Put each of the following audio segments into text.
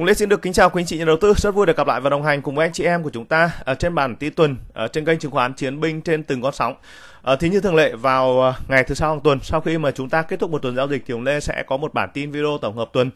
Cũng Lễ xin được kính chào quý anh chị nhà đầu tư, rất vui được gặp lại và đồng hành cùng với anh chị em của chúng ta ở ờ, trên bản tin tuần ở ờ, trên kênh chứng khoán Chiến binh trên từng con sóng. À, ờ, thì như thường lệ vào ngày thứ sáu hàng tuần sau khi mà chúng ta kết thúc một tuần giao dịch thì ông Lê sẽ có một bản tin video tổng hợp tuần.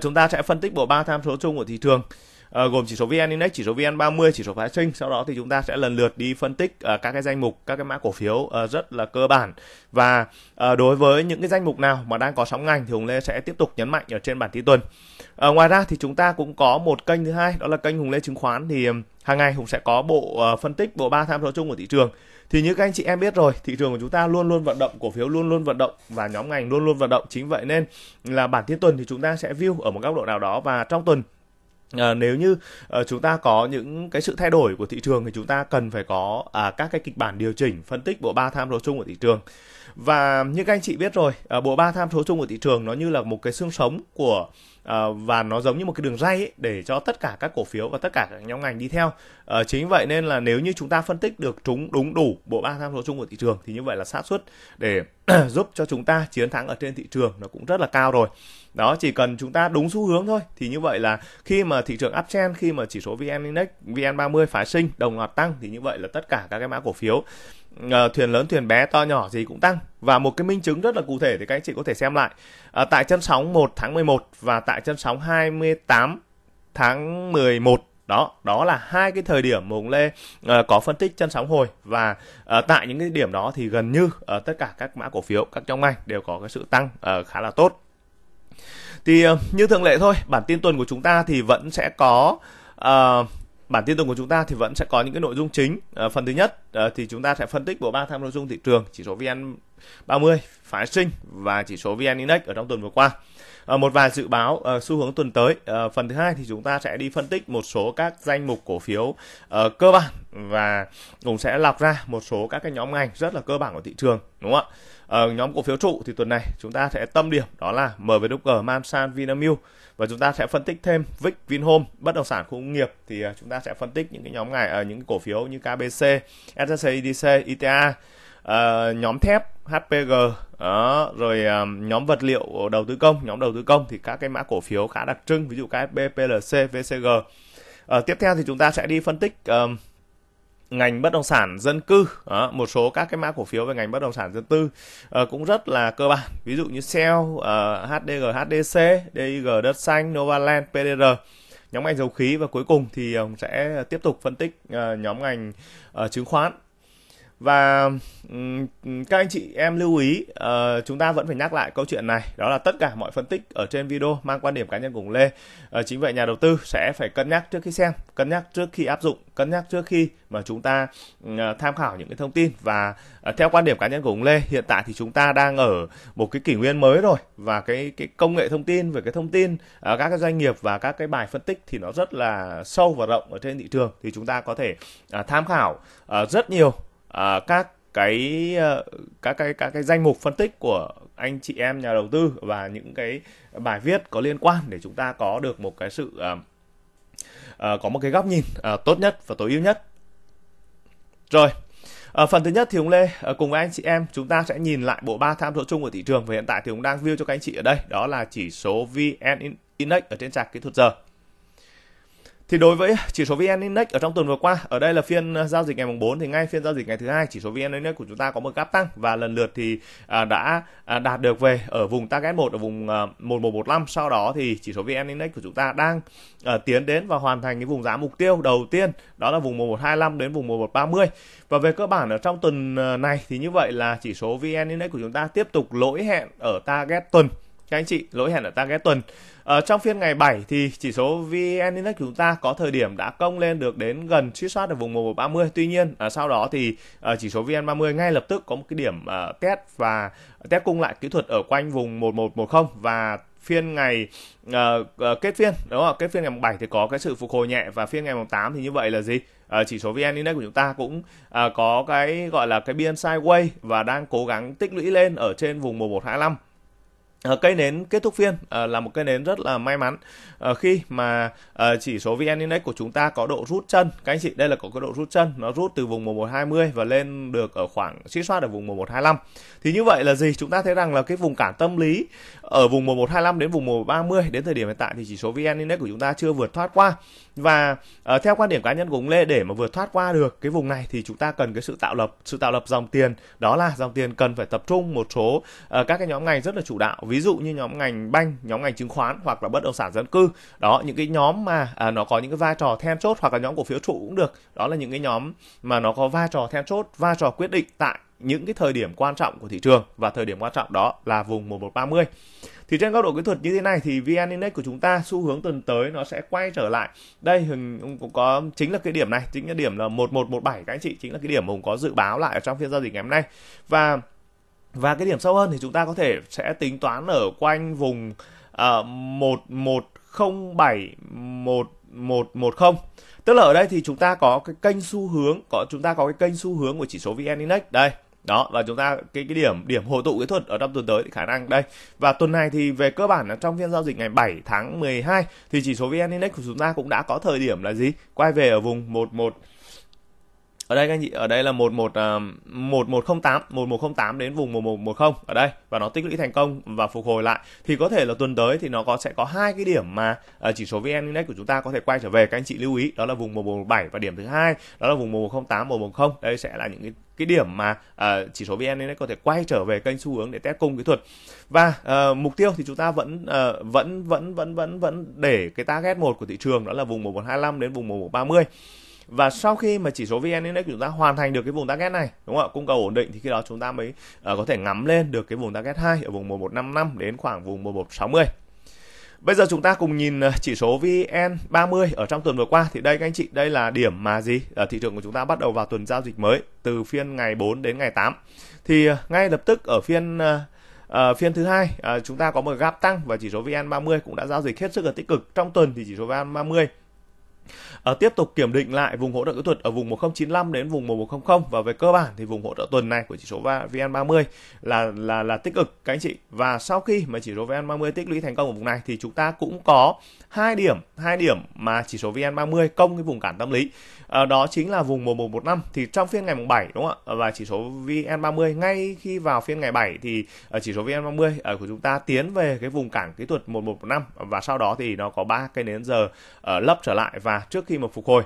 chúng ta sẽ phân tích bộ ba tham số chung của thị trường uh, gồm chỉ số VN Index, chỉ số VN30, chỉ số phái sinh. Sau đó thì chúng ta sẽ lần lượt đi phân tích uh, các cái danh mục, các cái mã cổ phiếu uh, rất là cơ bản. Và uh, đối với những cái danh mục nào mà đang có sóng ngành thì Hùng Lê sẽ tiếp tục nhấn mạnh ở trên bản tin tuần. Uh, ngoài ra thì chúng ta cũng có một kênh thứ hai đó là kênh Hùng Lê chứng khoán thì hàng ngày Hùng sẽ có bộ uh, phân tích bộ ba tham số chung của thị trường. Thì như các anh chị em biết rồi, thị trường của chúng ta luôn luôn vận động, cổ phiếu luôn luôn vận động và nhóm ngành luôn luôn vận động. Chính vậy nên là bản tin tuần thì chúng ta sẽ view ở một góc độ nào đó và trong tuần À, nếu như uh, chúng ta có những cái sự thay đổi của thị trường thì chúng ta cần phải có à, các cái kịch bản điều chỉnh phân tích bộ ba tham số chung của thị trường và như các anh chị biết rồi à, bộ ba tham số chung của thị trường nó như là một cái xương sống của à, và nó giống như một cái đường ray ấy, để cho tất cả các cổ phiếu và tất cả các nhóm ngành đi theo à, chính vậy nên là nếu như chúng ta phân tích được chúng đúng đủ bộ ba tham số chung của thị trường thì như vậy là xác suất để giúp cho chúng ta chiến thắng ở trên thị trường nó cũng rất là cao rồi đó chỉ cần chúng ta đúng xu hướng thôi thì như vậy là khi mà thị trường uptrend khi mà chỉ số VN Index VN30 phái sinh đồng loạt tăng thì như vậy là tất cả các cái mã cổ phiếu uh, thuyền lớn thuyền bé to nhỏ gì cũng tăng và một cái minh chứng rất là cụ thể thì các anh chị có thể xem lại uh, tại chân sóng 1 tháng 11 và tại chân sóng 28 tháng 11 đó đó là hai cái thời điểm mùng lê uh, có phân tích chân sóng hồi và uh, tại những cái điểm đó thì gần như uh, tất cả các mã cổ phiếu các trong ngành đều có cái sự tăng uh, khá là tốt thì ờ, như thường lệ thôi bản tin tuần của chúng ta thì vẫn sẽ có uh, bản tin tuần của chúng ta thì vẫn sẽ có những cái nội dung chính uh, phần thứ nhất uh, thì chúng ta sẽ phân tích bộ ba tham nội dung thị trường chỉ số vn 30 phái sinh và chỉ số vn index ở trong tuần vừa qua Ờ, một vài dự báo ờ, xu hướng tuần tới. Ờ, phần thứ hai thì chúng ta sẽ đi phân tích một số các danh mục cổ phiếu cơ bản và cũng sẽ lọc ra một số các cái nhóm ngành rất là cơ bản của thị trường đúng không ạ? nhóm cổ phiếu trụ thì tuần này chúng ta sẽ tâm điểm đó là MVDG, Mansan Vinamilk và chúng ta sẽ phân tích thêm VIX, Vinhome, bất động sản khu công nghiệp thì chúng ta sẽ phân tích những cái nhóm ngành ở những cổ phiếu như KBC, SSC, IDC, ITA uh, nhóm thép HPG đó, rồi um, nhóm vật liệu đầu tư công nhóm đầu tư công thì các cái mã cổ phiếu khá đặc trưng ví dụ KSB, PLC, VCG uh, ờ, tiếp theo thì chúng ta sẽ đi phân tích um, ngành bất động sản dân cư đó, một số các cái mã cổ phiếu về ngành bất động sản dân tư uh, cũng rất là cơ bản ví dụ như Shell, uh, HDG, HDC, DIG, Đất Xanh, Novaland, PDR nhóm ngành dầu khí và cuối cùng thì sẽ tiếp tục phân tích nhóm ngành chứng khoán và các anh chị em lưu ý ờ, chúng ta vẫn phải nhắc lại câu chuyện này đó là tất cả mọi phân tích ở trên video mang quan điểm cá nhân cùng lê ờ, chính vậy nhà đầu tư sẽ phải cân nhắc trước khi xem cân nhắc trước khi áp dụng cân nhắc trước khi mà chúng ta ờ, tham khảo những cái thông tin và theo quan điểm cá nhân của lê hiện tại thì chúng ta đang ở một cái kỷ nguyên mới rồi và cái cái công nghệ thông tin về cái thông tin các cái doanh nghiệp và các cái bài phân tích thì nó rất là sâu và rộng ở trên thị trường thì chúng ta có thể tham khảo rất nhiều à, các cái ờ, các cái các cái danh mục phân tích của anh chị em nhà đầu tư và những cái bài viết có liên quan để chúng ta có được một cái sự uh, uh, có một cái góc nhìn uh, tốt nhất và tối ưu nhất rồi À, phần thứ nhất thì ông Lê cùng với anh chị em chúng ta sẽ nhìn lại bộ ba tham số chung của thị trường và hiện tại thì ông đang view cho các anh chị ở đây đó là chỉ số VN Index ở trên trạc kỹ thuật giờ thì đối với chỉ số VN Index ở trong tuần vừa qua, ở đây là phiên à, giao dịch ngày mùng 4 thì ngay phiên giao dịch ngày thứ hai chỉ số VN Index của chúng ta có một gap tăng và lần lượt thì à, đã à, đạt được về ở vùng target 1 ở vùng 1145. Sau đó thì chỉ số VN Index của chúng ta đang tiến đến và hoàn thành cái vùng giá mục tiêu đầu tiên, đó là vùng 1125 đến vùng 1130. Và về cơ bản ở trong tuần này thì như vậy là chỉ số VN Index của chúng ta tiếp tục lỗi hẹn ở target tuần các anh chị lỗi hẹn ở target tuần ở ờ, trong phiên ngày 7 thì chỉ số VN Index của chúng ta có thời điểm đã công lên được đến gần truy soát được vùng 1130. Tuy nhiên ở ờ, sau đó thì ờ, chỉ số VN30 ngay lập tức có một cái điểm test và test cung lại kỹ thuật ở quanh vùng 1110 và phiên ngày uh, uh, kết phiên đúng không? Kết phiên ngày 7 thì có cái sự phục hồi nhẹ và phiên ngày 8 thì như vậy là gì? Uh, chỉ số VN Index của chúng ta cũng uh, có cái gọi là cái biên sideways và đang cố gắng tích lũy lên ở trên vùng 1125 Ờ, cây nến kết thúc phiên ờ, là một cây nến rất là may mắn ờ, khi mà chỉ số VN Index của chúng ta có độ rút chân các anh chị đây là có cái độ rút chân nó rút từ vùng 1120 và lên được ở khoảng xích soát ở vùng 1125 thì như vậy là gì chúng ta thấy rằng là cái vùng cản tâm lý ở vùng 1125 đến vùng 1130 đến thời điểm hiện tại thì chỉ số VN Index của chúng ta chưa vượt thoát qua và theo quan điểm cá nhân của ông Lê để mà vượt thoát qua được cái vùng này thì chúng ta cần cái sự tạo lập sự tạo lập dòng tiền đó là dòng tiền cần phải tập trung một số các cái nhóm ngành rất là chủ đạo ví ví dụ như nhóm ngành banh nhóm ngành chứng khoán hoặc là bất động sản dân cư đó những cái nhóm mà à, nó có những cái vai trò then chốt hoặc là nhóm cổ phiếu trụ cũng được đó là những cái nhóm mà nó có vai trò then chốt vai trò quyết định tại những cái thời điểm quan trọng của thị trường và thời điểm quan trọng đó là vùng 1130. Thì trên góc độ kỹ thuật như thế này thì VN Index của chúng ta xu hướng tuần tới nó sẽ quay trở lại. Đây cũng có chính là cái điểm này, chính là điểm là 1117 các anh chị, chính là cái điểm mà Hùng có dự báo lại ở trong phiên giao dịch ngày hôm nay. Và và cái điểm sâu hơn thì chúng ta có thể sẽ tính toán ở quanh vùng uh, 1107 1110 tức là ở đây thì chúng ta có cái kênh xu hướng có chúng ta có cái kênh xu hướng của chỉ số VN Index đây đó và chúng ta cái cái điểm điểm hội tụ kỹ thuật ở trong tuần tới thì khả năng đây và tuần này thì về cơ bản là trong phiên giao dịch ngày 7 tháng 12 thì chỉ số VN Index của chúng ta cũng đã có thời điểm là gì quay về ở vùng 11 ở đây các anh chị ở đây là một một một à, một một không tám một không tám đến vùng một một một không ở đây và nó tích lũy thành công và phục hồi lại thì có thể là tuần tới thì nó có sẽ có hai cái điểm mà à, chỉ số VN Index của chúng ta có thể quay trở về các anh chị lưu ý đó là vùng một một bảy và điểm thứ hai đó là vùng một một một không tám một không đây sẽ là những cái cái điểm mà uh, chỉ số VN Index có thể quay trở về kênh xu hướng để test cung kỹ thuật và uh, mục tiêu thì chúng ta vẫn uh, vẫn vẫn vẫn vẫn vẫn để cái target một của thị trường đó là vùng một một 1125 đến vùng một một 1130 và sau khi mà chỉ số vn index của chúng ta hoàn thành được cái vùng target này đúng không ạ cung cầu ổn định thì khi đó chúng ta mới uh, có thể ngắm lên được cái vùng target 2 ở vùng 1155 đến khoảng vùng 1160 Bây giờ chúng ta cùng nhìn ờ, chỉ số VN30 ở trong tuần vừa qua thì đây các anh chị, đây là điểm mà gì? Ở ờ, thị trường của chúng ta bắt đầu vào tuần giao dịch mới từ phiên ngày 4 đến ngày 8. Thì ngay lập tức ở phiên uh, phiên thứ hai uh, chúng ta có một gap tăng và chỉ số VN30 cũng đã giao dịch hết sức là tích cực. Trong tuần thì chỉ số VN30 À, tiếp tục kiểm định lại vùng hỗ trợ kỹ thuật ở vùng 1095 đến vùng 1100 và về cơ bản thì vùng hỗ trợ tuần này của chỉ số VN30 là là là tích cực các anh chị. Và sau khi mà chỉ số VN30 tích lũy thành công ở vùng này thì chúng ta cũng có hai điểm, hai điểm mà chỉ số VN30 công cái vùng cản tâm lý à, đó chính là vùng 1115 thì trong phiên ngày mùng 7 đúng không ạ ờ, và chỉ số VN30 ngay khi vào phiên ngày 7 thì ờ, chỉ số VN30 của chúng ta tiến về cái vùng cản kỹ thuật 1115 và sau đó thì nó có ba cây nến giờ lấp trở lại và trước khi mà phục hồi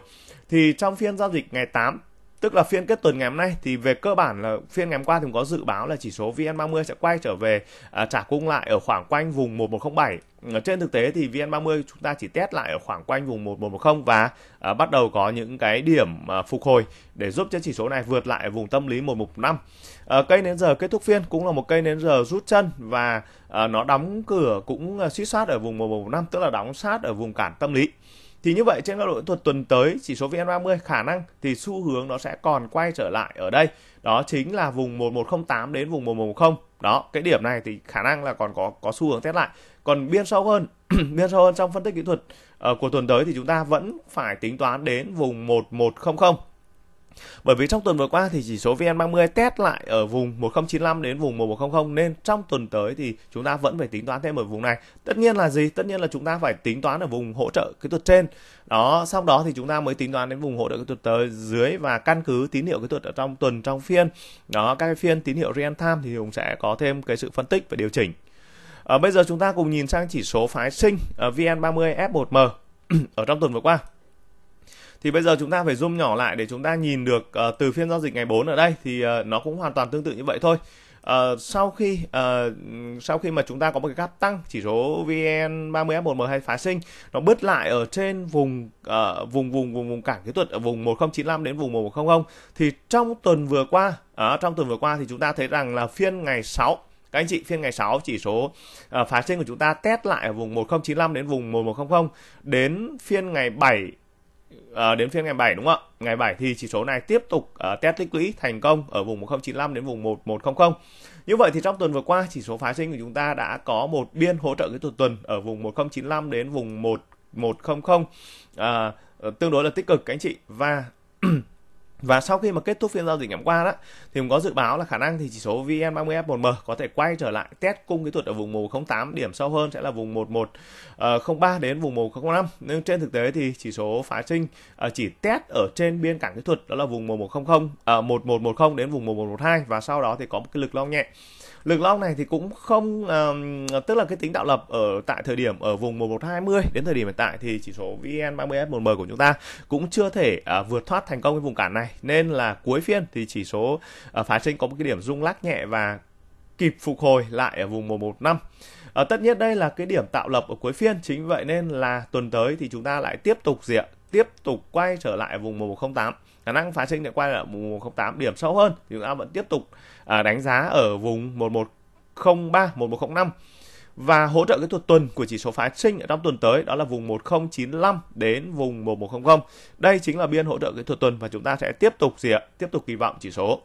thì trong phiên giao dịch ngày 8 tức là phiên kết tuần ngày hôm nay thì về cơ bản là phiên ngày hôm qua thì cũng có dự báo là chỉ số VN30 sẽ quay trở về à, trả cung lại ở khoảng quanh vùng 1107 trên thực tế thì VN30 chúng ta chỉ test lại ở khoảng quanh vùng 1110 và à, bắt đầu có những cái điểm à, phục hồi để giúp cho chỉ số này vượt lại vùng tâm lý 115. À, ờ, cây nến giờ kết thúc phiên cũng là một cây nến giờ rút chân và à, nó đóng cửa cũng à, suýt sát ở vùng 1115 tức là đóng sát ở vùng cản tâm lý. Thì như vậy trên các đội thuật tuần tới chỉ số VN30 khả năng thì xu hướng nó sẽ còn quay trở lại ở đây. Đó chính là vùng 1108 đến vùng 1110. Đó, cái điểm này thì khả năng là còn có có xu hướng test lại. Còn biên sâu hơn, biên sâu hơn trong phân tích kỹ thuật uh, của tuần tới thì chúng ta vẫn phải tính toán đến vùng 1100 bởi vì trong tuần vừa qua thì chỉ số VN30 test lại ở vùng 1095 đến vùng 1100 nên trong tuần tới thì chúng ta vẫn phải tính toán thêm ở vùng này. Tất nhiên là gì? Tất nhiên là chúng ta phải tính toán ở vùng hỗ trợ kỹ thuật trên. Đó, sau đó thì chúng ta mới tính toán đến vùng hỗ trợ kỹ thuật tới dưới và căn cứ tín hiệu kỹ thuật ở trong tuần trong phiên. Đó, các phiên tín hiệu real time thì Hùng sẽ có thêm cái sự phân tích và điều chỉnh. À, bây giờ chúng ta cùng nhìn sang chỉ số phái sinh ở VN30 F1M ở trong tuần vừa qua thì bây giờ chúng ta phải zoom nhỏ lại để chúng ta nhìn được uh, từ phiên giao dịch ngày 4 ở đây thì uh, nó cũng hoàn toàn tương tự như vậy thôi Uh, sau khi uh, sau khi mà chúng ta có một cái gap tăng chỉ số VN 30 F1M hay phá sinh nó bứt lại ở trên vùng uh, vùng vùng vùng vùng cản kỹ thuật ở vùng 1095 đến vùng 1100 thì trong tuần vừa qua uh, trong tuần vừa qua thì chúng ta thấy rằng là phiên ngày 6 các anh chị phiên ngày 6 chỉ số uh, phá sinh của chúng ta test lại ở vùng 1095 đến vùng 1100 đến phiên ngày 7 à, đến phiên ngày 7 đúng không ạ? Ngày 7 thì chỉ số này tiếp tục uh, test tích lũy thành công ở vùng 1095 đến vùng 1100. Như vậy thì trong tuần vừa qua chỉ số phái sinh của chúng ta đã có một biên hỗ trợ cái tuần tuần ở vùng 1095 đến vùng 1100 à, ờ, tương đối là tích cực các anh chị và Và sau khi mà kết thúc phiên giao dịch ngày hôm qua đó thì cũng có dự báo là khả năng thì chỉ số VN30F1M có thể quay trở lại test cung kỹ thuật ở vùng 108 điểm sâu hơn sẽ là vùng 1103 ờ, đến vùng 105. Nhưng trên thực tế thì chỉ số phá sinh ờ, chỉ test ở trên biên cảng kỹ thuật đó là vùng 1100 à, 1110 đến vùng 1112 và sau đó thì có một cái lực long nhẹ lực long này thì cũng không uh, tức là cái tính tạo lập ở tại thời điểm ở vùng 1120 đến thời điểm hiện tại thì chỉ số vn 30 f 1 m của chúng ta cũng chưa thể uh, vượt thoát thành công cái vùng cản này nên là cuối phiên thì chỉ số uh, à, phái sinh có một cái điểm rung lắc nhẹ và kịp phục hồi lại ở vùng 115 À, ờ, tất nhiên đây là cái điểm tạo lập ở cuối phiên chính vậy nên là tuần tới thì chúng ta lại tiếp tục diện tiếp tục quay trở lại vùng 1108 khả năng phá sinh sẽ quay ở vùng 108 điểm sâu hơn thì chúng ta vẫn tiếp tục à, đánh giá ở vùng 1103 1105 và hỗ trợ cái thuật tuần của chỉ số phá sinh ở trong tuần tới đó là vùng 1095 đến vùng 1100. Đây chính là biên hỗ trợ kỹ thuật tuần và chúng ta sẽ tiếp tục gì ạ? Tiếp tục kỳ vọng chỉ số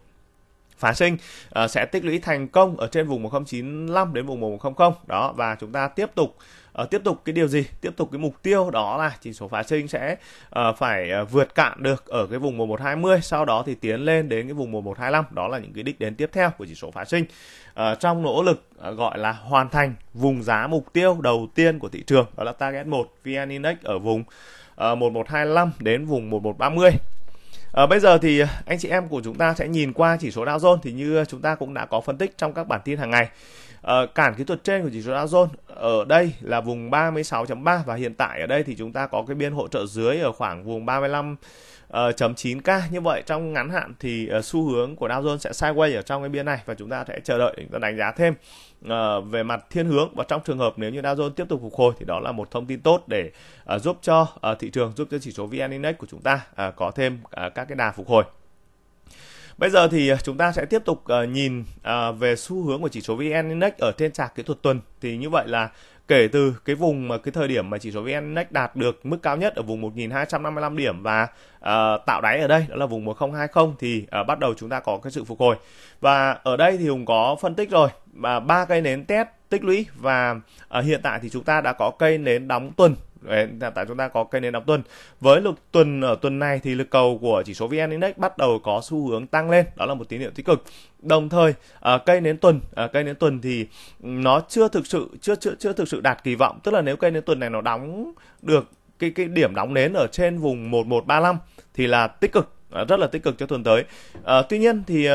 phá sinh uh, sẽ tích lũy thành công ở trên vùng 1095 đến vùng 1100 đó và chúng ta tiếp tục uh, tiếp tục cái điều gì tiếp tục cái mục tiêu đó là chỉ số phá sinh sẽ uh, phải uh, vượt cạn được ở cái vùng 1120 sau đó thì tiến lên đến cái vùng 1125 đó là những cái đích đến tiếp theo của chỉ số phá sinh uh, trong nỗ lực uh, gọi là hoàn thành vùng giá mục tiêu đầu tiên của thị trường đó là target 1 VN Index ở vùng uh, 1125 đến vùng 1130 À, bây giờ thì ờ, anh chị em của chúng ta sẽ nhìn qua chỉ số Dow Jones thì như ờ, chúng ta cũng đã có phân tích trong các bản tin hàng ngày. À, cản kỹ thuật trên của chỉ số Dow Jones ở đây là vùng 36.3 và hiện tại ở đây thì chúng ta có cái biên hỗ trợ dưới ở khoảng vùng 35 Ờ, chấm uh, 9k như vậy trong ngắn hạn thì ờ, xu hướng của Dow Jones sẽ sideways ở trong cái biên này và chúng ta sẽ chờ đợi chúng ta đánh giá thêm ờ, về mặt thiên hướng và trong trường hợp nếu như Dow Jones tiếp tục phục hồi thì đó là một thông tin tốt để giúp cho thị trường giúp cho chỉ số VN Index của chúng ta có thêm các cái đà phục hồi Bây giờ thì chúng ta sẽ tiếp tục nhìn về xu hướng của chỉ số VN Index ở trên chart kỹ thuật tuần. Thì như vậy là kể từ cái vùng mà cái thời điểm mà chỉ số VN Index đạt được mức cao nhất ở vùng 1255 điểm và uh, tạo đáy ở đây đó là vùng 1020 thì uh, bắt đầu chúng ta có cái sự phục hồi. Và ở đây thì Hùng có phân tích rồi và ba cây nến test tích lũy và uh, hiện tại thì chúng ta đã có cây nến đóng tuần tại chúng ta có cây nến đóng tuần với lực tuần ở tuần này thì lực cầu của chỉ số vn index bắt đầu có xu hướng tăng lên đó là một tín hiệu tích cực đồng thời à, cây nến tuần à, cây nến tuần thì nó chưa thực sự chưa chưa chưa thực sự đạt kỳ vọng tức là nếu cây nến tuần này nó đóng được cái cái điểm đóng nến ở trên vùng 1135 thì là tích cực À, rất là tích cực cho tuần tới à, tuy nhiên thì uh,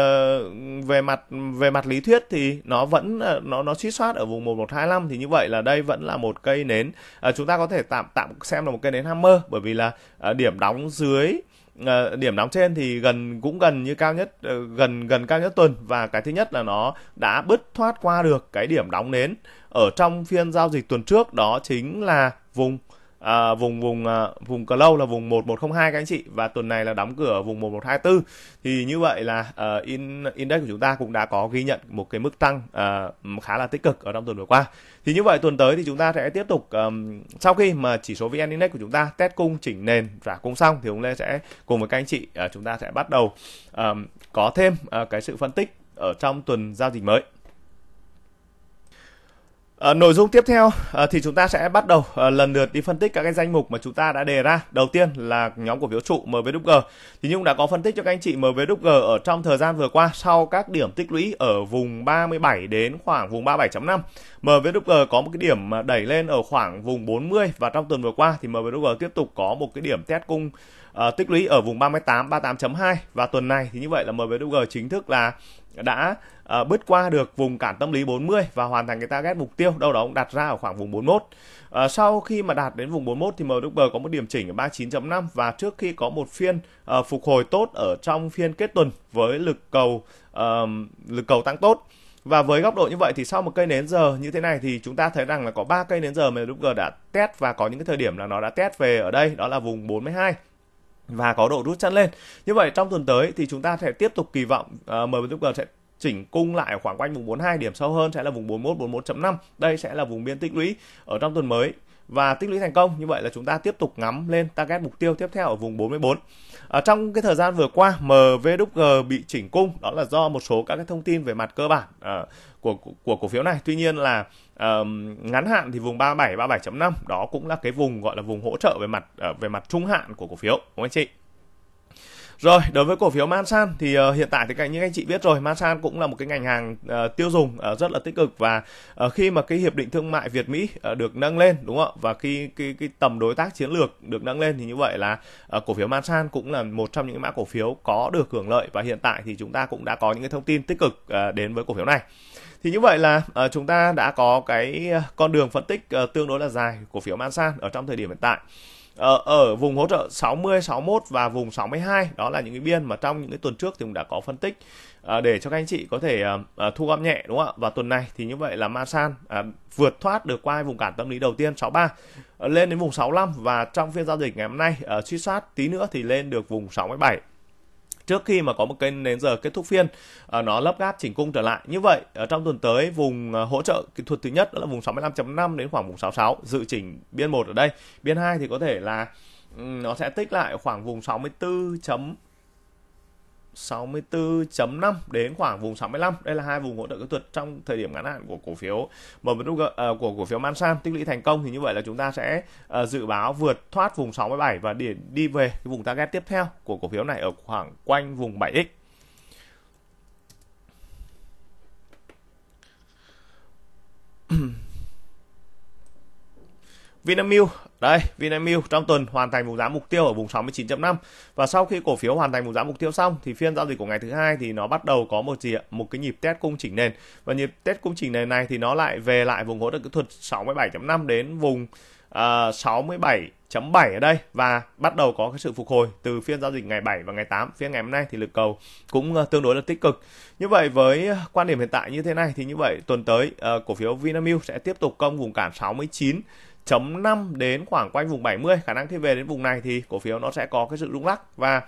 về mặt về mặt lý thuyết thì nó vẫn à, nó nó suy soát ở vùng 1125 thì như vậy là đây vẫn là một cây nến uh, chúng ta có thể tạm tạm xem là một cây nến hammer bởi vì là uh, điểm đóng dưới À, điểm nóng trên thì gần cũng gần như cao nhất gần gần cao nhất tuần và cái thứ nhất là nó đã bứt thoát qua được cái điểm đóng nến ở trong phiên giao dịch tuần trước đó chính là vùng à, vùng vùng à, vùng cờ lâu là vùng 1102 các anh chị và tuần này là đóng cửa ở vùng 1124 thì như vậy là à, in index của chúng ta cũng đã có ghi nhận một cái mức tăng à, khá là tích cực ở trong tuần vừa qua thì như vậy tuần tới thì chúng ta sẽ tiếp tục um, sau khi mà chỉ số vn index của chúng ta test cung chỉnh nền trả cung xong thì ông lê sẽ cùng với các anh chị à, chúng ta sẽ bắt đầu um, có thêm à, cái sự phân tích ở trong tuần giao dịch mới À, nội dung tiếp theo à, thì chúng ta sẽ bắt đầu à, lần lượt đi phân tích các cái danh mục mà chúng ta đã đề ra. Đầu tiên là nhóm cổ phiếu trụ MVWG. Thì nhưng đã có phân tích cho các anh chị MVWG ở trong thời gian vừa qua sau các điểm tích lũy ở vùng 37 đến khoảng vùng 37.5. MVWG có một cái điểm đẩy lên ở khoảng vùng 40 và trong tuần vừa qua thì MVWG tiếp tục có một cái điểm test cung uh, tích lũy ở vùng 38 38.2 và tuần này thì như vậy là MVDG chính thức là đã uh, ờ, bứt qua được vùng cản tâm lý 40 và hoàn thành cái target mục tiêu đâu đó cũng đặt ra ở khoảng vùng 41. Uh, ờ, sau khi mà đạt đến vùng 41 thì MWB có một điểm chỉnh ở 39.5 và trước khi có một phiên uh, phục hồi tốt ở trong phiên kết tuần với lực cầu uh, lực cầu tăng tốt. Và với góc độ như vậy thì sau một cây nến giờ như thế này thì chúng ta thấy rằng là có ba cây nến giờ mà MWG đã test và có những cái thời điểm là nó đã test về ở đây đó là vùng 42 và có độ rút chân lên. Như vậy trong tuần tới thì chúng ta sẽ tiếp tục kỳ vọng uh, sẽ chỉnh cung lại ở khoảng quanh vùng 42 điểm sâu hơn sẽ là vùng 41 41.5. Đây sẽ là vùng biên tích lũy ở trong tuần mới và tích lũy thành công như vậy là chúng ta tiếp tục ngắm lên target mục tiêu tiếp theo ở vùng 44 ở ờ, trong cái thời gian vừa qua MVWG bị chỉnh cung đó là do một số các cái thông tin về mặt cơ bản uh, của của cổ phiếu này tuy nhiên là um, ngắn hạn thì vùng 37 37.5 đó cũng là cái vùng gọi là vùng hỗ trợ về mặt uh, về mặt trung hạn của cổ phiếu đúng anh chị rồi đối với cổ phiếu Mansan thì uh, hiện tại thì như anh chị biết rồi Mansan cũng là một cái ngành hàng uh, tiêu dùng uh, rất là tích cực và uh, khi mà cái hiệp định thương mại Việt Mỹ uh, được nâng lên đúng không ạ và khi cái cái tầm đối tác chiến lược được nâng lên thì như vậy là uh, cổ phiếu Mansan cũng là một trong những mã cổ phiếu có được hưởng lợi và hiện tại thì chúng ta cũng đã có những cái thông tin tích cực uh, đến với cổ phiếu này thì như vậy là uh, chúng ta đã có cái ờ, con đường phân tích uh, tương đối là dài của phiếu Mansan ở trong thời điểm hiện tại ở, ở vùng hỗ trợ 60, 61 và vùng 62 đó là những cái biên mà trong những cái tuần trước thì cũng đã có phân tích à, để cho các anh chị có thể à, thu gom nhẹ đúng không ạ và tuần này thì như vậy là Masan à, vượt thoát được qua vùng cản tâm lý đầu tiên 63 à, lên đến vùng 65 và trong phiên giao dịch ngày hôm nay à, suy sát tí nữa thì lên được vùng 67 trước khi mà có một cái đến giờ kết thúc phiên à, nó lấp gáp chỉnh cung trở lại như vậy ở trong tuần tới vùng à, hỗ trợ kỹ thuật thứ nhất đó là vùng 65.5 đến khoảng vùng 66 dự chỉnh biên 1 ở đây biên 2 thì có thể là nó sẽ tích lại khoảng vùng 64. 64.5 đến khoảng vùng 65. Đây là hai vùng hỗ trợ kỹ thuật trong thời điểm ngắn hạn của cổ phiếu MWG uh, ờ, của cổ phiếu Mansam tích lũy thành công thì như vậy là chúng ta sẽ uh, dự báo vượt thoát vùng 67 và để đi về cái vùng target tiếp theo của cổ phiếu này ở khoảng quanh vùng 7x. Vinamilk đây, Vinamilk trong tuần hoàn thành vùng giá mục tiêu ở vùng 69.5 và sau khi cổ phiếu hoàn thành vùng giá mục tiêu xong thì phiên giao dịch của ngày thứ hai thì nó bắt đầu có một gì ạ? một cái nhịp test cung chỉnh nền. Và nhịp test cung chỉnh nền này thì nó lại về lại vùng hỗ trợ kỹ thuật 67.5 đến vùng uh, 67 7 ở đây và bắt đầu có cái sự phục hồi từ phiên giao dịch ngày 7 và ngày 8 phiên ngày hôm nay thì lực cầu cũng à, tương đối là tích cực như vậy với quan điểm hiện tại như thế này thì như vậy tuần tới uh, cổ phiếu Vinamilk sẽ tiếp tục công vùng cản 69 chấm 5 đến khoảng quanh vùng 70 khả năng khi về đến vùng này thì cổ phiếu nó sẽ có cái sự rung lắc và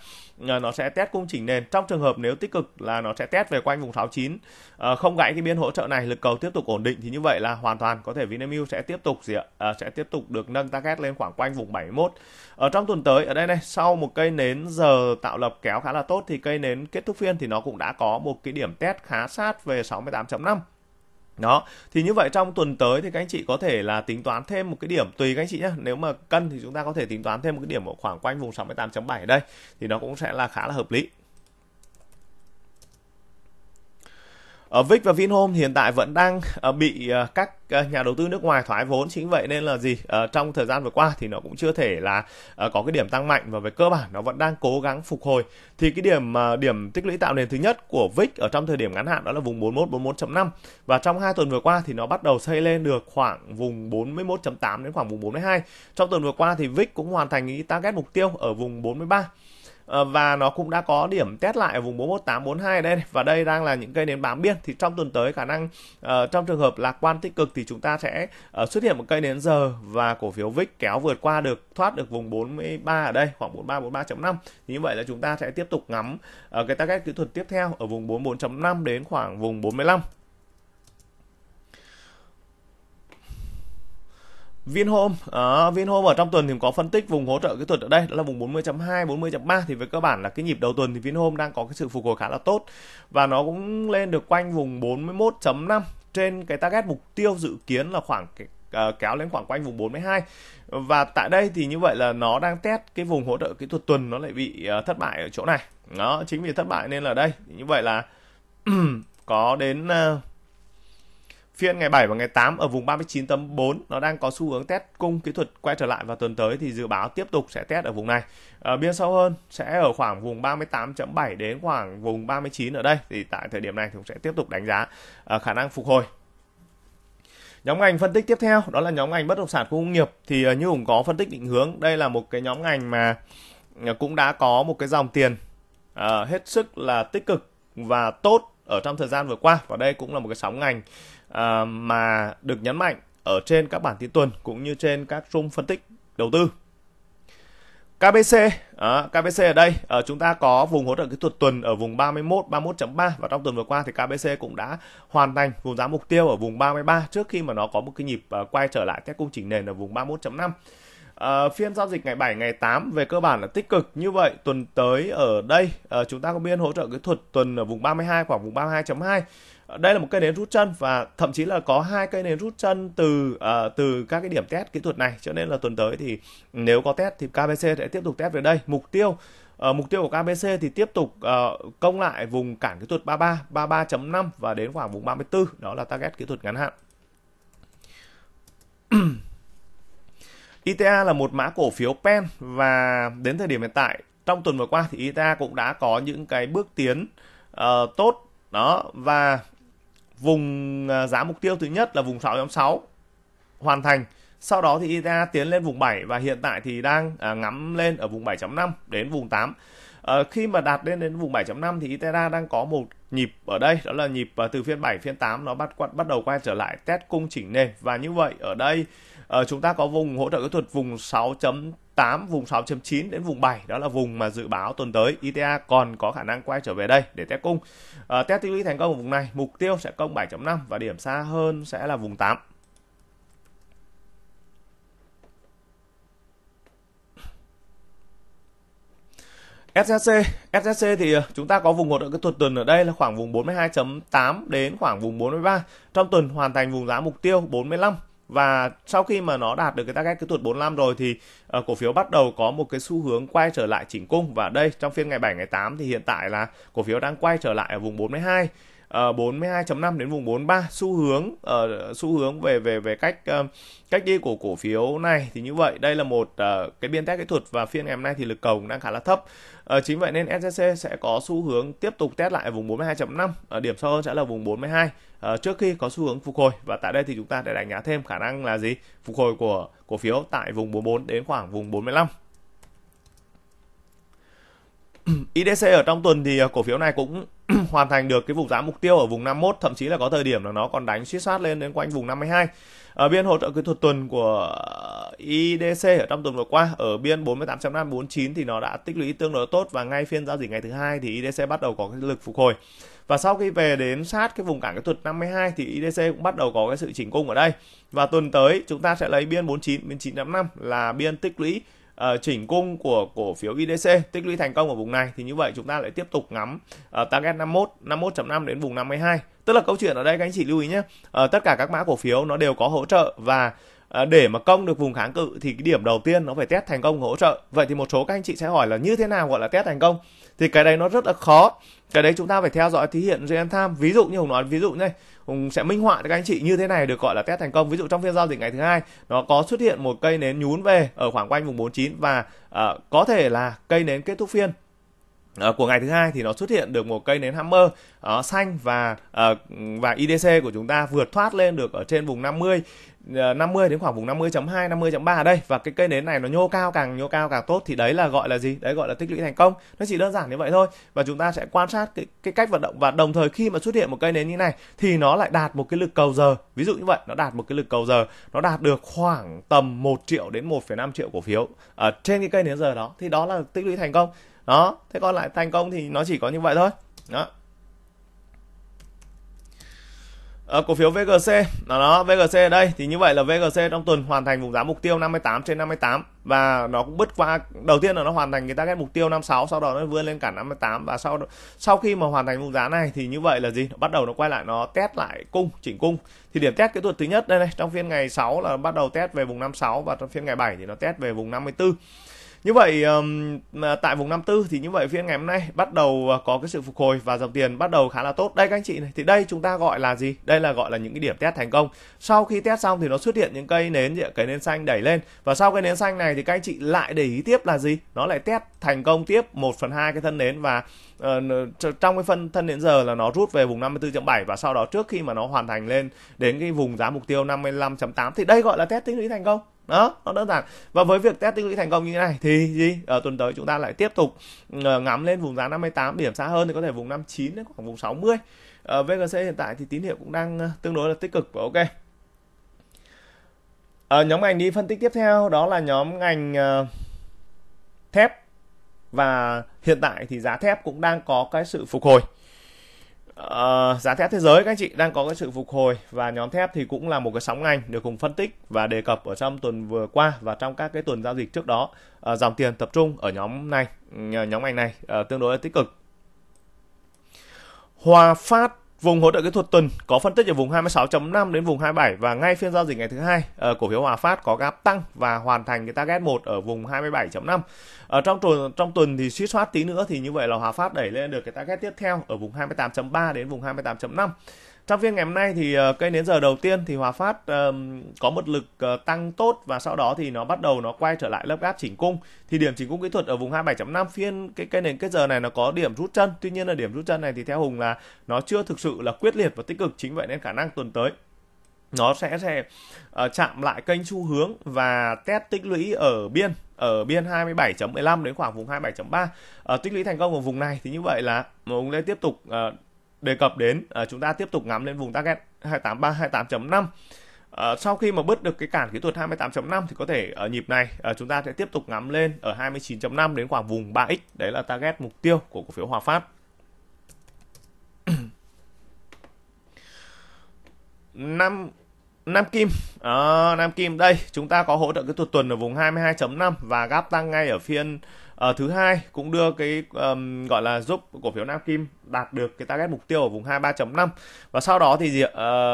ờ, nó sẽ test cung chỉnh nền trong trường hợp nếu tích cực là nó sẽ test về quanh vùng 69 à, ờ, không gãy cái biên hỗ trợ này lực cầu tiếp tục ổn định thì như vậy là hoàn toàn có thể Vinamilk sẽ tiếp tục gì ạ ờ, sẽ tiếp tục được nâng target lên khoảng quanh vùng 71 ở trong tuần tới ở đây này sau một cây nến giờ tạo lập kéo khá là tốt thì cây nến kết thúc phiên thì nó cũng đã có một cái điểm test khá sát về 68.5 đó thì như vậy trong tuần tới thì các anh chị có thể là tính toán thêm một cái điểm tùy các anh chị nhé nếu mà cân thì chúng ta có thể tính toán thêm một cái điểm ở khoảng quanh vùng 68.7 đây thì nó cũng sẽ là khá là hợp lý ở ờ, Vic và Vinhome hiện tại vẫn đang ờ, bị ờ, các nhà đầu tư nước ngoài thoái vốn chính vậy nên là gì trong thời gian vừa qua thì nó cũng chưa thể là có cái điểm tăng mạnh và về cơ bản nó vẫn đang cố gắng phục hồi thì cái điểm điểm tích lũy tạo nền thứ nhất của VIX ở trong thời điểm ngắn hạn đó là vùng 41 41.5 và trong hai tuần vừa qua thì nó bắt đầu xây lên được khoảng vùng 41.8 đến khoảng vùng 42 trong tuần vừa qua thì VIX cũng hoàn thành cái target mục tiêu ở vùng 43 Ờ, và nó cũng đã có điểm test lại ở vùng 41842 đây và đây đang là những cây nến bám biên thì trong tuần tới khả năng uh, trong trường hợp lạc quan tích cực thì chúng ta sẽ uh, xuất hiện một cây nến giờ và cổ phiếu VIX kéo vượt qua được thoát được vùng 43 ở đây khoảng 43 43.5 thì như vậy là chúng ta sẽ tiếp tục ngắm uh, cái target kỹ thuật tiếp theo ở vùng 44.5 đến khoảng vùng 45 Vinhome, à, Vinhome ở trong tuần thì có phân tích vùng hỗ trợ kỹ thuật ở đây đó là vùng 40.2, 40.3 thì về cơ bản là cái nhịp đầu tuần thì Vinhome đang có cái sự phục hồi khá là tốt và nó cũng lên được quanh vùng 41.5 trên cái target mục tiêu dự kiến là khoảng ờ, kéo lên khoảng quanh vùng 42 và tại đây thì như vậy là nó đang test cái vùng hỗ trợ kỹ thuật tuần nó lại bị ờ, thất bại ở chỗ này đó chính vì thất bại nên là đây như vậy là có đến uh, phiên ngày 7 và ngày 8 ở vùng 39.4 nó đang có xu hướng test cung kỹ thuật quay trở lại vào tuần tới thì dự báo tiếp tục sẽ test ở vùng này. Ở ờ, biên sâu hơn sẽ ở khoảng vùng 38.7 đến khoảng vùng 39 ở đây thì tại thời điểm này thì cũng sẽ tiếp tục đánh giá ờ, khả năng phục hồi Nhóm ngành phân tích tiếp theo đó là nhóm ngành bất động sản khu công nghiệp thì ờ, như cũng có phân tích định hướng, đây là một cái nhóm ngành mà cũng đã có một cái dòng tiền hết sức là tích cực và tốt ở trong thời gian vừa qua và đây cũng là một cái sóng ngành Ờ, mà được nhấn mạnh ở trên các bản tin tuần cũng như trên các room phân tích đầu tư. KBC, à, ờ, KBC ở đây à, chúng ta có vùng hỗ trợ kỹ thuật tuần ở vùng 31, 31.3 và trong tuần vừa qua thì KBC cũng đã hoàn thành vùng giá mục tiêu ở vùng 33 trước khi mà nó có một cái nhịp à, quay trở lại các công trình nền ở vùng 31.5. À, phiên giao dịch ngày 7, ngày 8 về cơ bản là tích cực như vậy tuần tới ở đây à, chúng ta có biên hỗ trợ kỹ thuật tuần ở vùng 32 khoảng vùng 32.2 đây là một cây nến rút chân và thậm chí là có hai cây nến rút chân từ uh, từ các cái điểm test kỹ thuật này cho nên là tuần tới thì nếu có test thì KBC sẽ tiếp tục test về đây mục tiêu uh, mục tiêu của KBC thì tiếp tục uh, công lại vùng cản kỹ thuật 33 33.5 và đến khoảng vùng 34 đó là target kỹ thuật ngắn hạn ITA là một mã cổ phiếu pen và đến thời điểm hiện tại trong tuần vừa qua thì ITA cũng đã có những cái bước tiến uh, tốt đó và vùng à, giá mục tiêu thứ nhất là vùng 6.6 hoàn thành sau đó thì ITA tiến lên vùng 7 và hiện tại thì đang à, ngắm lên ở vùng 7.5 đến vùng 8 ờ, khi mà đạt lên đến vùng 7.5 thì ITA đang có một nhịp ở đây đó là nhịp à, từ phiên 7 phiên 8 nó bắt bắt đầu quay trở lại test cung chỉnh nền và như vậy ở đây uh, chúng ta có vùng hỗ trợ kỹ thuật vùng 6.8 vùng 6.9 đến vùng 7 đó là vùng mà dự báo tuần tới ITA e còn có khả năng quay trở về đây để test cung uh, test tiêu thành công ở vùng này mục tiêu sẽ công 7.5 và điểm xa hơn sẽ là vùng 8 SSC, SSC thì ờ, chúng ta có vùng hỗ trợ kỹ thuật tuần ở đây là khoảng vùng 42.8 đến khoảng vùng 43. Trong tuần hoàn thành vùng giá mục tiêu 45 và sau khi mà nó đạt được cái target kỹ thuật 45 rồi thì uh, cổ phiếu bắt đầu có một cái xu hướng quay trở lại chỉnh cung và đây trong phiên ngày 7 ngày 8 thì hiện tại là cổ phiếu đang quay trở lại ở vùng 42 42.5 ờ, đến vùng 43 xu hướng uh, xu hướng về về về cách uh, cách đi của cổ phiếu này thì như vậy đây là một uh, cái biên test kỹ thuật và phiên ngày hôm nay thì lực cầu đang khá là thấp uh, chính vậy nên SJC sẽ có xu hướng tiếp tục test lại vùng 42.5 ở uh, điểm sâu hơn sẽ là vùng 42 uh, trước khi có xu hướng phục hồi và tại đây thì chúng ta để đánh giá thêm khả năng là gì phục hồi của cổ phiếu tại vùng 44 đến khoảng vùng 45 IDC ở trong tuần thì cổ phiếu này cũng hoàn thành được cái vùng giá mục tiêu ở vùng 51 thậm chí là có thời điểm là nó còn đánh suýt sát lên đến quanh vùng 52 ở biên hỗ trợ kỹ thuật tuần của IDC ở trong tuần vừa qua ở biên 48.5 49 thì nó đã tích lũy tương đối tốt và ngay phiên giao dịch ngày thứ hai thì IDC bắt đầu có cái lực phục hồi và sau khi về đến sát cái vùng cản kỹ thuật 52 thì IDC cũng bắt đầu có cái sự chỉnh cung ở đây và tuần tới chúng ta sẽ lấy biên 49 biên 9.5 là biên tích lũy uh, chỉnh cung của cổ phiếu IDC tích lũy thành công ở vùng này thì như vậy chúng ta lại tiếp tục ngắm uh, target 51, 51.5 đến vùng 52. Tức là câu chuyện ở đây các anh chị lưu ý nhé. Uh, tất cả các mã cổ phiếu nó đều có hỗ trợ và À, để mà công được vùng kháng cự thì cái điểm đầu tiên nó phải test thành công hỗ trợ vậy thì một số các anh chị sẽ hỏi là như thế nào gọi là test thành công thì cái đấy nó rất là khó cái đấy chúng ta phải theo dõi thí hiện real time ví dụ như hùng nói ví dụ này hùng sẽ minh họa các anh chị như thế này được gọi là test thành công ví dụ trong phiên giao dịch ngày thứ hai nó có xuất hiện một cây nến nhún về ở khoảng quanh vùng 49 và uh, có thể là cây nến kết thúc phiên À, của ngày thứ hai thì nó xuất hiện được một cây nến hammer uh, xanh và uh, và IDC của chúng ta vượt thoát lên được ở trên vùng 50 50 ờ, đến khoảng vùng 50.2, 50.3 ở đây và cái cây nến này nó nhô cao càng nhô cao càng tốt thì đấy là gọi là gì? Đấy gọi là tích lũy thành công. Nó chỉ đơn giản như vậy thôi. Và chúng ta sẽ quan sát cái, cái cách vận động và đồng thời khi mà xuất hiện một cây nến như này thì nó lại đạt một cái lực cầu giờ. Ví dụ như vậy, nó đạt một cái lực cầu giờ, nó đạt được khoảng tầm 1 triệu đến 1,5 triệu cổ phiếu ở ờ, trên cái cây nến giờ đó thì đó là tích lũy thành công. Đó, thế còn lại thành công thì nó chỉ có như vậy thôi. Đó. Ờ, cổ phiếu VGC đó, đó VGC ở đây thì như vậy là VGC trong tuần hoàn thành vùng giá mục tiêu 58 trên 58 và nó cũng bứt qua đầu tiên là nó hoàn thành cái target mục tiêu 56 sau đó nó vươn lên cả 58 và sau sau khi mà hoàn thành vùng giá này thì như vậy là gì nó bắt đầu nó quay lại nó test lại cung chỉnh cung thì điểm test kỹ thuật thứ nhất đây này trong phiên ngày 6 là bắt đầu test về vùng 56 và trong phiên ngày 7 thì nó test về vùng 54 như vậy tại vùng 54 thì như vậy phiên ngày hôm nay bắt đầu à, có cái sự phục hồi và dòng tiền bắt đầu khá là tốt đây các anh chị này thì đây chúng ta gọi là gì đây là gọi là những cái điểm test thành công sau khi test xong thì nó xuất hiện những cây nến cái nến xanh đẩy lên và sau cây nến xanh này thì các anh chị lại để ý tiếp là gì nó lại test thành công tiếp 1 phần hai cái thân nến và uh, trong cái phân thân nến giờ là nó rút về vùng 54.7 và sau đó trước khi mà nó hoàn thành lên đến cái vùng giá mục tiêu 55.8 thì đây gọi là test tích lũy thành công đó nó đơn giản và với việc test tích lũy thành công như thế này thì gì ở tuần tới chúng ta lại tiếp tục ờ, ngắm lên vùng giá 58 điểm xa hơn thì có thể vùng 59 đến khoảng vùng 60 ở VGC hiện tại thì tín hiệu cũng đang ờ, tương đối là tích cực và ok ở ờ, nhóm ngành đi phân tích tiếp theo đó là nhóm ngành thép và hiện tại thì giá thép cũng đang có cái sự phục hồi Ờ, giá thép thế giới các anh chị đang có cái sự phục hồi và nhóm thép thì cũng là một cái sóng ngành được cùng phân tích và đề cập ở trong tuần vừa qua và trong các cái tuần giao dịch trước đó uh, dòng tiền tập trung ở nhóm này nhóm ngành này uh, tương đối là tích cực Hòa Phát Vùng hỗ trợ kỹ thuật tuần có phân tích ở vùng 26.5 đến vùng 27 và ngay phiên giao dịch ngày thứ hai, ờ, cổ phiếu Hòa Phát có gáp tăng và hoàn thành cái target 1 ở vùng 27.5. Ở ờ, trong tuần trong tuần thì suy soát tí nữa thì như vậy là Hòa Phát đẩy lên được cái target tiếp theo ở vùng 28.3 đến vùng 28.5. Trong phiên ngày hôm nay thì ờ, cây nến giờ đầu tiên thì Hòa Phát um, có một lực uh, tăng tốt và sau đó thì nó bắt đầu nó quay trở lại lớp gáp chỉnh cung. Thì điểm chỉnh cung kỹ thuật ở vùng 27.5 phiên cái cây nến kết giờ này nó có điểm rút chân. Tuy nhiên là điểm rút chân này thì theo Hùng là nó chưa thực sự là quyết liệt và tích cực chính vậy nên khả năng tuần tới nó sẽ sẽ uh, chạm lại kênh xu hướng và test tích lũy ở biên ở biên 27.15 đến khoảng vùng 27.3 uh, tích lũy thành công ở vùng này thì như vậy là Hùng sẽ tiếp tục uh, đề cập đến à, chúng ta tiếp tục ngắm lên vùng target 283 28.5 À, sau khi mà bứt được cái cản kỹ thuật 28.5 thì có thể ở nhịp này à, chúng ta sẽ tiếp tục ngắm lên ở 29.5 đến khoảng vùng 3x đấy là target mục tiêu của cổ phiếu Hòa Phát. năm Nam Kim à, Nam Kim đây chúng ta có hỗ trợ cái thuật tuần ở vùng 22.5 và gáp tăng ngay ở phiên À, thứ hai cũng đưa cái um, gọi là giúp cổ phiếu Nam Kim đạt được cái target mục tiêu ở vùng 23.5 và sau đó thì uh,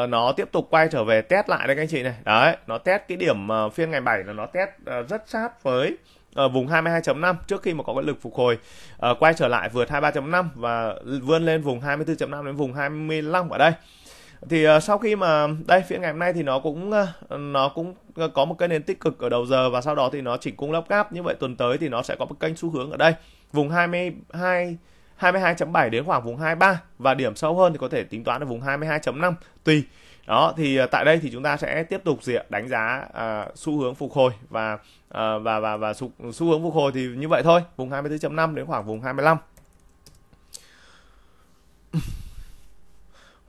nó tiếp tục quay trở về test lại đây các anh chị này. Đấy, nó test cái điểm uh, phiên ngày 7 là nó test uh, rất sát với ở vùng 22.5 trước khi mà có cái lực phục hồi uh, quay trở lại vượt 23.5 và vươn lên vùng 24.5 đến vùng 25 ở đây thì uh, sau khi mà đây phiên ngày hôm nay thì nó cũng uh, nó cũng ờ, có một cái nền tích cực ở đầu giờ và sau đó thì nó chỉnh cung lắp gáp như vậy tuần tới thì nó sẽ có một kênh xu hướng ở đây vùng 22 22.7 đến khoảng vùng 23 và điểm sâu hơn thì có thể tính toán ở vùng 22.5 tùy đó thì tại đây thì chúng ta sẽ tiếp tục diện đánh giá uh, xu hướng phục hồi và uh, và và và xu, xu hướng phục hồi thì như vậy thôi vùng 24.5 đến khoảng vùng 25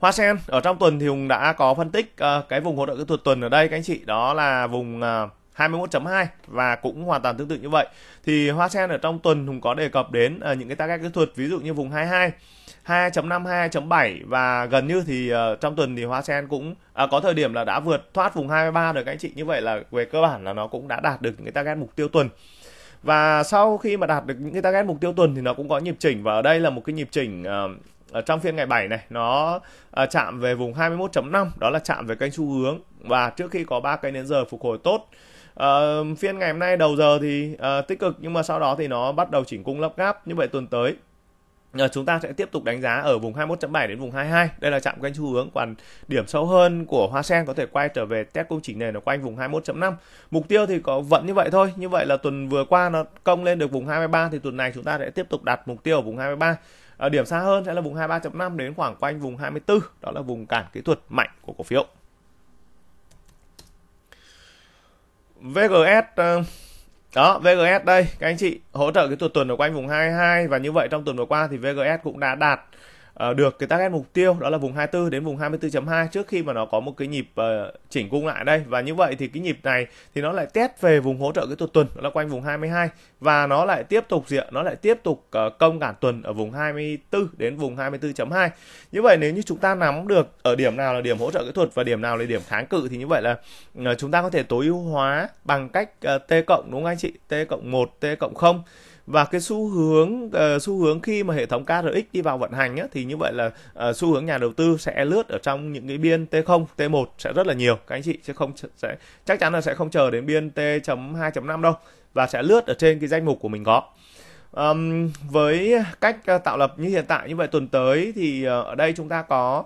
Hoa sen ở trong tuần thì Hùng đã có phân tích uh, cái vùng hỗ trợ kỹ thuật tuần ở đây các anh chị đó là vùng uh, ờ, 21.2 và cũng hoàn toàn tương tự như vậy. Thì Hoa sen ở trong tuần Hùng có đề cập đến uh, những cái target kỹ thuật ví dụ như vùng 22 2.5, 2.7 và gần như thì uh, trong tuần thì Hoa Sen cũng uh, có thời điểm là đã vượt thoát vùng 23 rồi các anh chị. Như vậy là về cơ bản là nó cũng đã đạt được những cái target mục tiêu tuần. Và sau khi mà đạt được những cái target mục tiêu tuần thì nó cũng có nhịp chỉnh và ở đây là một cái nhịp chỉnh uh, ở ờ, trong phiên ngày 7 này nó à, chạm về vùng 21.5 đó là chạm về kênh xu hướng và trước khi có ba cây nến giờ phục hồi tốt Uh, phiên ngày hôm nay đầu giờ thì uh, tích cực nhưng mà sau đó thì nó bắt đầu chỉnh cung lấp gáp như vậy tuần tới chúng ta sẽ tiếp tục đánh giá ở vùng 21.7 đến vùng 22. Đây là chạm kênh xu hướng còn điểm sâu hơn của Hoa Sen có thể quay trở về test công chỉnh này nó quanh vùng 21.5. Mục tiêu thì có vẫn như vậy thôi. Như vậy là tuần vừa qua nó công lên được vùng 23 thì tuần này chúng ta sẽ tiếp tục đặt mục tiêu ở vùng 23 à, điểm xa hơn sẽ là vùng 23.5 đến khoảng quanh vùng 24 đó là vùng cản kỹ thuật mạnh của cổ phiếu VGS ờ, đó VGS đây các anh chị hỗ trợ cái tuần tuần ở quanh vùng 22 và như vậy trong tuần vừa qua thì VGS cũng đã đạt uh, được cái target mục tiêu đó là vùng 24 đến vùng 24.2 trước khi mà nó có một cái nhịp uh, chỉnh cung lại đây và như vậy thì cái nhịp này thì nó lại test về vùng hỗ trợ cái tuần tuần đó là quanh vùng 22 và nó lại tiếp tục gì nó lại tiếp tục uh, công cản tuần ở vùng 24 đến vùng 24.2 như vậy nếu như chúng ta nắm được ở điểm nào là điểm hỗ trợ kỹ thuật và điểm nào là điểm kháng cự thì như vậy là uh, chúng ta có thể tối ưu hóa bằng cách uh, t cộng đúng không anh chị t cộng 1 t cộng 0 và cái xu hướng uh, xu hướng khi mà hệ thống KRX đi vào vận hành á, thì như vậy là uh, xu hướng nhà đầu tư sẽ lướt ở trong những cái biên T0, T1 sẽ rất là nhiều các anh chị sẽ không sẽ chắc chắn là sẽ không chờ đến biên T.2.5 đâu và sẽ lướt ở trên cái danh mục của mình có um, với cách ờ, tạo lập như hiện tại như vậy tuần tới thì ở đây chúng ta có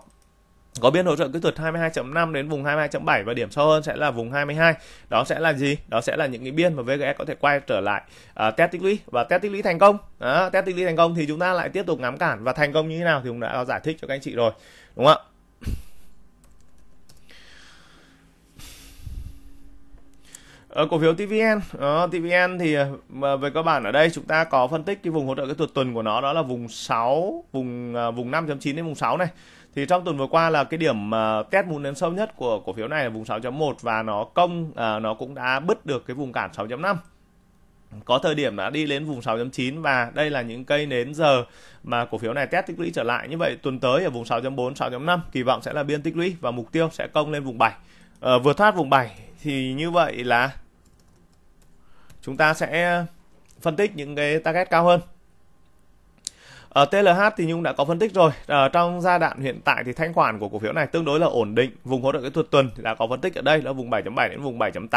có biên hỗ trợ kỹ thuật 22.5 đến vùng 22.7 và điểm sâu hơn sẽ là vùng 22 đó sẽ là gì đó sẽ là những cái biên mà VGS có thể quay trở lại à, test tích lũy và test tích lũy thành công đó, test tích lũy thành công thì chúng ta lại tiếp tục ngắm cản và thành công như thế nào thì cũng đã giải thích cho các anh chị rồi đúng không ạ Ở cổ phiếu TVN, đó, TVN thì à, về cơ bản ở đây chúng ta có phân tích cái vùng hỗ trợ kỹ thuật tuần của nó đó là vùng 6, vùng à, vùng 5.9 đến vùng 6 này thì trong tuần vừa qua là cái điểm uh, test mũi đến sâu nhất của cổ phiếu này là vùng 6.1 và nó công ờ, nó cũng đã bứt được cái vùng cản 6.5 có thời điểm đã đi đến vùng 6.9 và đây là những cây nến giờ mà cổ phiếu này test tích lũy trở lại như vậy tuần tới ở vùng 6.4 6.5 kỳ vọng sẽ là biên tích lũy và mục tiêu sẽ công lên vùng 7 ờ, vừa thoát vùng 7 thì như vậy là chúng ta sẽ phân tích những cái target cao hơn ở ờ, TLH thì Nhung đã có phân tích rồi. Ở ờ, trong giai đoạn hiện tại thì thanh khoản của cổ phiếu này tương đối là ổn định. Vùng hỗ trợ kỹ thuật tuần thì đã có phân tích ở đây là vùng 7.7 đến vùng 7.8.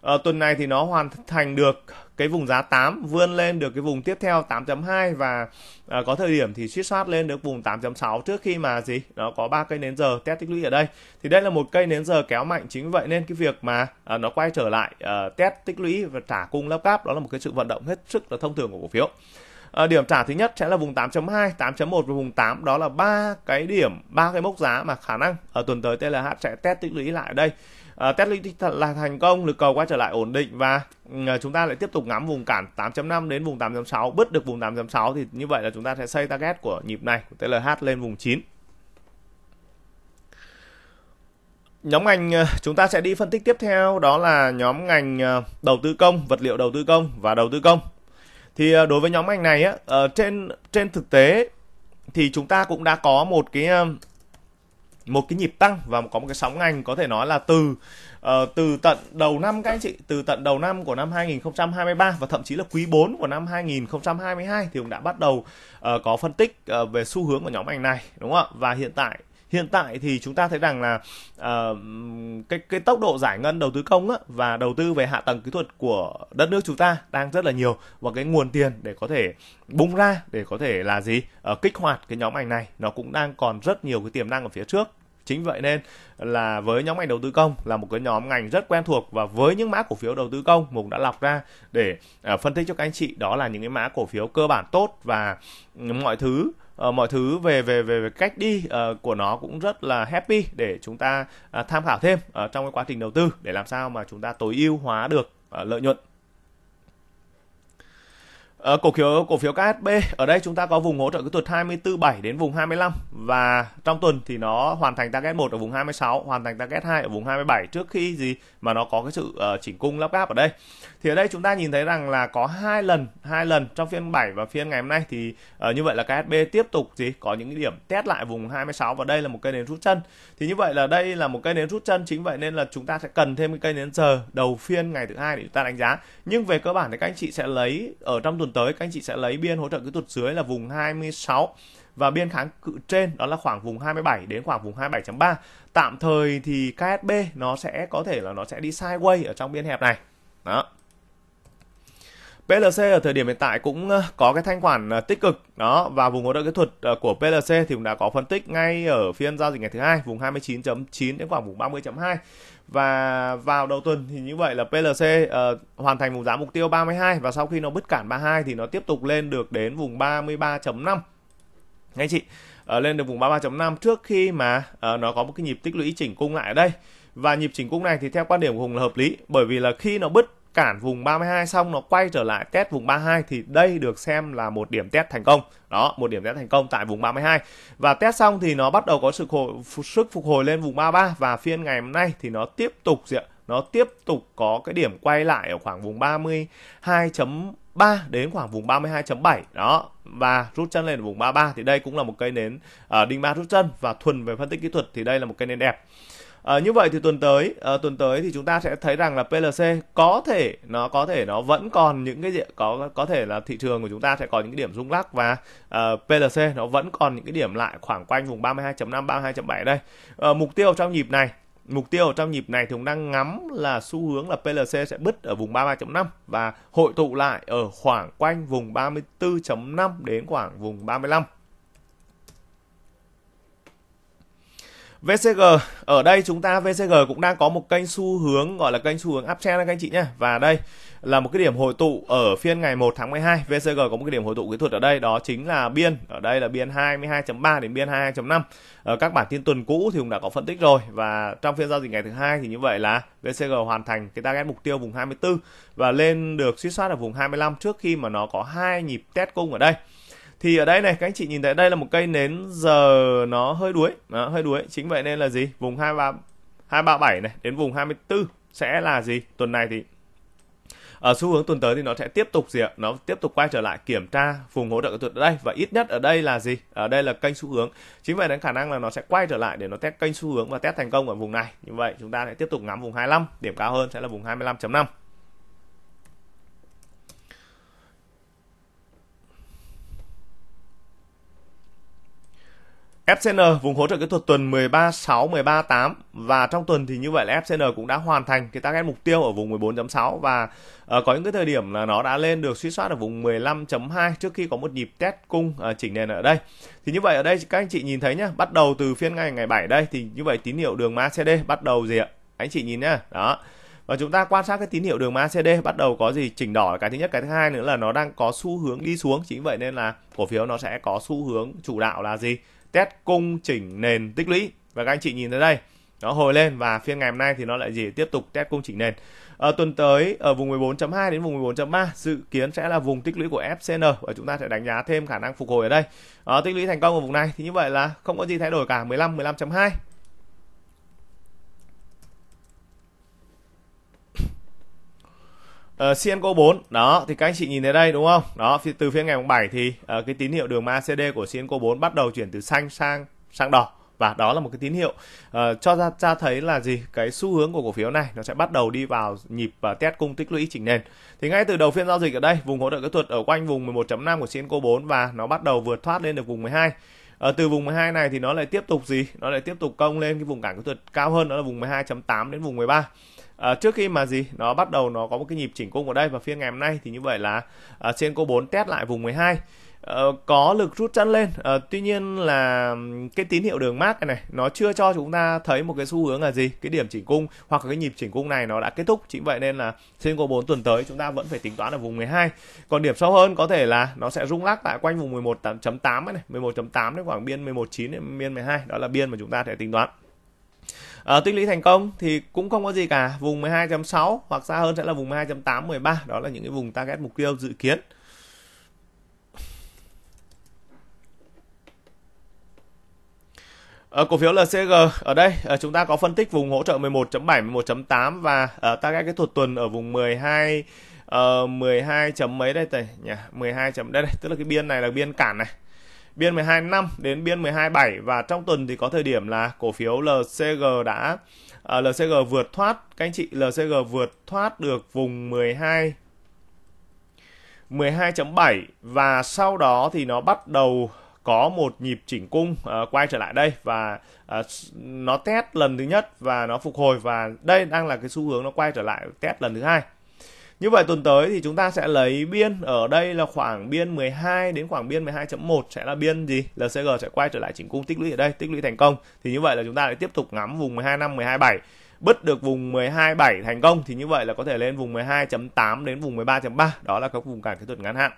Ở ờ, tuần này thì nó hoàn thành được cái vùng giá 8 vươn lên được cái vùng tiếp theo 8.2 và có thời điểm thì suýt soát lên được vùng 8.6 trước khi mà gì nó có ba cây nến giờ test tích lũy ở đây thì đây là một cây nến giờ kéo mạnh chính vậy nên cái việc mà nó quay trở lại test tích lũy và trả cung lắp cáp đó là một cái sự vận động hết sức là thông thường của cổ phiếu à, điểm trả thứ nhất sẽ là vùng 8.2 8.1 và vùng 8 đó là ba cái điểm ba cái mốc giá mà khả năng ở tuần tới TLH sẽ test tích lũy lại ở đây à, test lũy thật là thành công lực cầu quay trở lại ổn định và à, chúng ta lại tiếp tục ngắm vùng cản 8.5 đến vùng 8.6 bứt được vùng 8.6 thì như vậy là chúng ta sẽ xây target của nhịp này của TLH lên vùng 9 nhóm ngành ờ, chúng ta sẽ đi phân tích tiếp theo đó là nhóm ngành đầu tư công vật liệu đầu tư công và đầu tư công thì ờ, đối với nhóm ngành này á ờ, trên trên thực tế thì chúng ta cũng đã có một cái ờ, một cái nhịp tăng và có một cái sóng ngành có thể nói là từ uh, từ tận đầu năm các anh chị từ tận đầu năm của năm 2023 và thậm chí là quý 4 của năm 2022 thì cũng đã bắt đầu uh, có phân tích uh, về xu hướng của nhóm ngành này đúng không ạ và hiện tại hiện tại thì chúng ta thấy rằng là uh, cái cái tốc độ giải ngân đầu tư công á, và đầu tư về hạ tầng kỹ thuật của đất nước chúng ta đang rất là nhiều và cái nguồn tiền để có thể bung ra để có thể là gì uh, kích hoạt cái nhóm ngành này nó cũng đang còn rất nhiều cái tiềm năng ở phía trước chính vậy nên là với nhóm ngành đầu tư công là một cái nhóm ngành rất quen thuộc và với những mã cổ phiếu đầu tư công mùng đã lọc ra để ờ, phân tích cho các anh chị đó là những cái mã cổ phiếu cơ bản tốt và mọi thứ Ờ, mọi thứ về về về, về cách đi uh, của nó cũng rất là happy để chúng ta uh, tham khảo thêm uh, trong cái quá trình đầu tư để làm sao mà chúng ta tối ưu hóa được uh, lợi nhuận Ờ, cổ phiếu cổ phiếu KSB ở đây chúng ta có vùng hỗ trợ kỹ thuật 247 đến vùng 25 và trong tuần thì nó hoàn thành target 1 ở vùng 26, hoàn thành target 2 ở vùng 27 trước khi gì mà nó có cái sự uh, chỉnh cung lắp gáp ở đây. Thì ở đây chúng ta nhìn thấy rằng là có hai lần, hai lần trong phiên 7 và phiên ngày hôm nay thì uh, như vậy là KSB tiếp tục gì có những cái điểm test lại vùng 26 và đây là một cây nến rút chân. Thì như vậy là đây là một cây nến rút chân chính vậy nên là chúng ta sẽ cần thêm cái cây nến chờ đầu phiên ngày thứ hai để chúng ta đánh giá. Nhưng về cơ bản thì các anh chị sẽ lấy ở trong tuần tới các anh chị sẽ lấy biên hỗ trợ kỹ thuật dưới là vùng 26 và biên kháng cự trên đó là khoảng vùng 27 đến khoảng vùng 27.3. Tạm thời thì KSB nó sẽ có thể là nó sẽ đi sideways ở trong biên hẹp này. Đó. PLC ở thời điểm hiện tại cũng ờ, có cái thanh khoản ờ, tích cực đó và vùng hỗ trợ kỹ thuật ờ, của PLC thì cũng đã có phân tích ngay ở phiên giao dịch ngày thứ hai vùng 29.9 đến khoảng vùng 30.2 và vào đầu tuần thì như vậy là PLC uh, hoàn thành vùng giá mục tiêu 32 và sau khi nó bứt cản 32 thì nó tiếp tục lên được đến vùng 33.5 anh chị uh, lên được vùng 33.5 trước khi mà uh, nó có một cái nhịp tích lũy chỉnh cung lại ở đây và nhịp chỉnh cung này thì theo quan điểm của Hùng là hợp lý bởi vì là khi nó bứt cản vùng 32 xong nó quay trở lại test vùng 32 thì đây được xem là một điểm test thành công. Đó, một điểm test thành công tại vùng 32. Và test xong thì nó bắt đầu có sự hồi, sức phục hồi lên vùng 33 và phiên ngày hôm nay thì nó tiếp tục gì ạ? Nó tiếp tục có cái điểm quay lại ở khoảng vùng 32. 3 đến khoảng vùng 32.7 đó và rút chân lên vùng 33 thì đây cũng là một cây nến uh, đinh ba rút chân và thuần về phân tích kỹ thuật thì đây là một cây nến đẹp À, như vậy thì tuần tới à, tuần tới thì chúng ta sẽ thấy rằng là PLC có thể nó có thể nó vẫn còn những cái gì, có có thể là thị trường của chúng ta sẽ có những cái điểm rung lắc và à, ờ, PLC nó vẫn còn những cái điểm lại khoảng quanh vùng 32.5 32.7 đây. À, mục tiêu trong nhịp này mục tiêu trong nhịp này thì cũng đang ngắm là xu hướng là PLC sẽ bứt ở vùng 33.5 và hội tụ lại ở khoảng quanh vùng 34.5 đến khoảng vùng 35. VCG ở đây chúng ta VCG cũng đang có một kênh xu hướng gọi là kênh xu hướng uptrend các anh chị nhé và đây là một cái điểm hồi tụ ở phiên ngày 1 tháng 12 VCG có một cái điểm hồi tụ kỹ thuật ở đây đó chính là biên ở đây là biên 22.3 đến biên 22.5 ở ờ, các bản tin tuần cũ thì cũng đã có phân tích rồi và trong phiên giao dịch ngày thứ hai thì như vậy là VCG hoàn thành cái target mục tiêu vùng 24 và lên được suy soát ở vùng 25 trước khi mà nó có hai nhịp test cung ở đây thì ở đây này các anh chị nhìn thấy đây là một cây nến giờ nó hơi đuối nó hơi đuối chính vậy nên là gì vùng 23 237 này đến vùng 24 sẽ là gì tuần này thì ở xu hướng tuần tới thì nó sẽ tiếp tục gì ạ nó tiếp tục quay trở lại kiểm tra vùng hỗ trợ kỹ thuật ở đây và ít nhất ở đây là gì ở đây là kênh xu hướng chính vậy đến khả năng là nó sẽ quay trở lại để nó test kênh xu hướng và test thành công ở vùng này như vậy chúng ta sẽ tiếp tục ngắm vùng 25 điểm cao hơn sẽ là vùng 25.5 FCN vùng hỗ trợ kỹ thuật tuần 13.6, 13.8 và trong tuần thì như vậy là FCN cũng đã hoàn thành cái target mục tiêu ở vùng 14.6 và uh, có những cái thời điểm là nó đã lên được suy soát ở vùng 15.2 trước khi có một nhịp test cung uh, chỉnh nền ở đây. Thì như vậy ở đây các anh chị nhìn thấy nhá, bắt đầu từ phiên ngày ngày 7 đây thì như vậy tín hiệu đường MACD bắt đầu gì ạ? Anh chị nhìn nhá. Đó và chúng ta quan sát cái tín hiệu đường MACD bắt đầu có gì chỉnh đỏ cái thứ nhất cái thứ hai nữa là nó đang có xu hướng đi xuống chính vậy nên là cổ phiếu nó sẽ có xu hướng chủ đạo là gì test cung chỉnh nền tích lũy và các anh chị nhìn tới đây nó hồi lên và phiên ngày hôm nay thì nó lại gì tiếp tục test cung chỉnh nền ở tuần tới ở vùng 14.2 đến vùng 14.3 dự kiến sẽ là vùng tích lũy của FCN và chúng ta sẽ đánh giá thêm khả năng phục hồi ở đây à, tích lũy thành công ở vùng này thì như vậy là không có gì thay đổi cả 15 15.2 Uh, ờ, CNCO4 đó thì các anh chị nhìn thấy đây đúng không? Đó từ phía ngày mùng 7 thì uh, cái tín hiệu đường MACD của CNCO4 bắt đầu chuyển từ xanh sang sang đỏ và đó là một cái tín hiệu uh, cho ra cho thấy là gì cái xu hướng của cổ phiếu này nó sẽ bắt đầu đi vào nhịp và test cung tích lũy chỉnh nền thì ngay từ đầu phiên giao dịch ở đây vùng hỗ trợ kỹ thuật ở quanh vùng 11.5 của CNCO 4 và nó bắt đầu vượt thoát lên được vùng 12 ở từ vùng 12 này thì nó lại tiếp tục gì nó lại tiếp tục công lên cái vùng cản kỹ thuật cao hơn đó là vùng 12.8 đến vùng 13 à, trước khi mà gì nó bắt đầu nó có một cái nhịp chỉnh cung ở đây và phiên ngày hôm nay thì như vậy là à, Senko 4 test lại vùng 12 à, ờ, có lực rút chân lên à, tuy nhiên là cái tín hiệu đường mát này, nó chưa cho chúng ta thấy một cái xu hướng là gì cái điểm chỉnh cung hoặc cái nhịp chỉnh cung này nó đã kết thúc chính vậy nên là trên Senko 4 tuần tới chúng ta vẫn phải tính toán ở vùng 12 còn điểm sâu hơn có thể là nó sẽ rung lắc tại quanh vùng 11.8 này 11.8 đến khoảng biên 11.9 đến biên 12 đó là biên mà chúng ta sẽ tính toán à, tích lũy thành công thì cũng không có gì cả vùng 12.6 hoặc xa hơn sẽ là vùng 12.8 13 đó là những cái vùng target mục tiêu dự kiến Ở ờ, cổ phiếu LCG ở đây ờ, chúng ta có phân tích vùng hỗ trợ 11.7, 11.8 và uh, target cái thuật tuần ở vùng 12 uh, 12 chấm mấy đây tầy nhỉ? 12 chấm đây đây, tức là cái biên này là biên cản này biên 12 năm đến biên 12.7 và trong tuần thì có thời điểm là cổ phiếu LCG đã à, LCG vượt thoát các anh chị LCG vượt thoát được vùng 12 12.7 và sau đó thì nó bắt đầu có một nhịp chỉnh cung uh, quay trở lại đây và uh, nó test lần thứ nhất và nó phục hồi và đây đang là cái xu hướng nó quay trở lại test lần thứ hai như vậy tuần tới thì chúng ta sẽ lấy biên ở đây là khoảng biên 12 đến khoảng biên 12.1 sẽ là biên gì? LCG sẽ quay trở lại chỉnh cung tích lũy ở đây, tích lũy thành công. Thì như vậy là chúng ta lại tiếp tục ngắm vùng 12 năm 12 7 bứt được vùng 12.7 thành công thì như vậy là có thể lên vùng 12.8 đến vùng 13.3, đó là các vùng cản kỹ thuật ngắn hạn.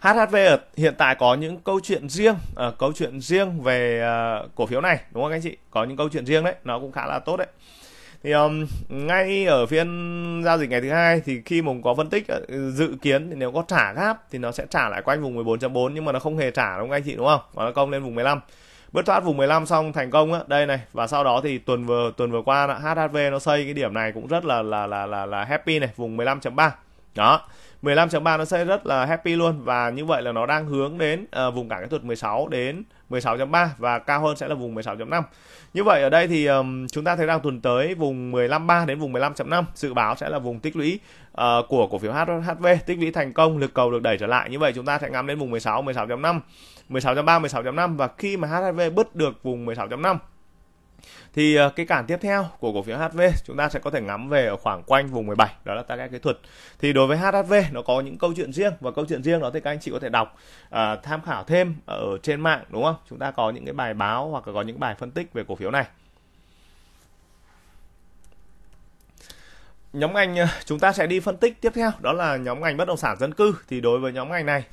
HHV hiện tại có những câu chuyện riêng, à, câu chuyện riêng về à, cổ phiếu này đúng không anh chị? Có những câu chuyện riêng đấy, nó cũng khá là tốt đấy thì um, ngay ở phiên giao dịch ngày thứ hai thì khi mình có phân tích ờ, dự kiến thì nếu có trả gáp thì nó sẽ trả lại quanh vùng 14.4 nhưng mà nó không hề trả đúng không anh chị đúng không và nó công lên vùng 15 bứt thoát vùng 15 xong thành công á đây này và sau đó thì tuần vừa tuần vừa qua HHV nó xây cái điểm này cũng rất là là là là, là happy này vùng 15.3 đó 15.3 nó sẽ rất là happy luôn và như vậy là nó đang hướng đến uh, vùng cản kỹ thuật 16 đến 16.3 và cao hơn sẽ là vùng 16.5. Như vậy ở đây thì um, chúng ta thấy rằng tuần tới vùng 15.3 đến vùng 15.5 dự báo sẽ là vùng tích lũy uh, của cổ phiếu HHV, tích lũy thành công, lực cầu được đẩy trở lại. Như vậy chúng ta sẽ ngắm đến vùng 16, 16.5, 16.3, 16.5 và khi mà HHV bứt được vùng 16.5 thì ờ, cái cản tiếp theo của cổ phiếu HV chúng ta sẽ có thể ngắm về ở khoảng quanh vùng 17 đó là target kỹ thuật thì đối với HV nó có những câu chuyện riêng và câu chuyện riêng đó thì các anh chị có thể đọc uh, tham khảo thêm ở trên mạng đúng không chúng ta có những cái bài báo hoặc là có những bài phân tích về cổ phiếu này nhóm ngành ờ, chúng ta sẽ đi phân tích tiếp theo đó là nhóm ngành bất động sản dân cư thì đối với nhóm ngành này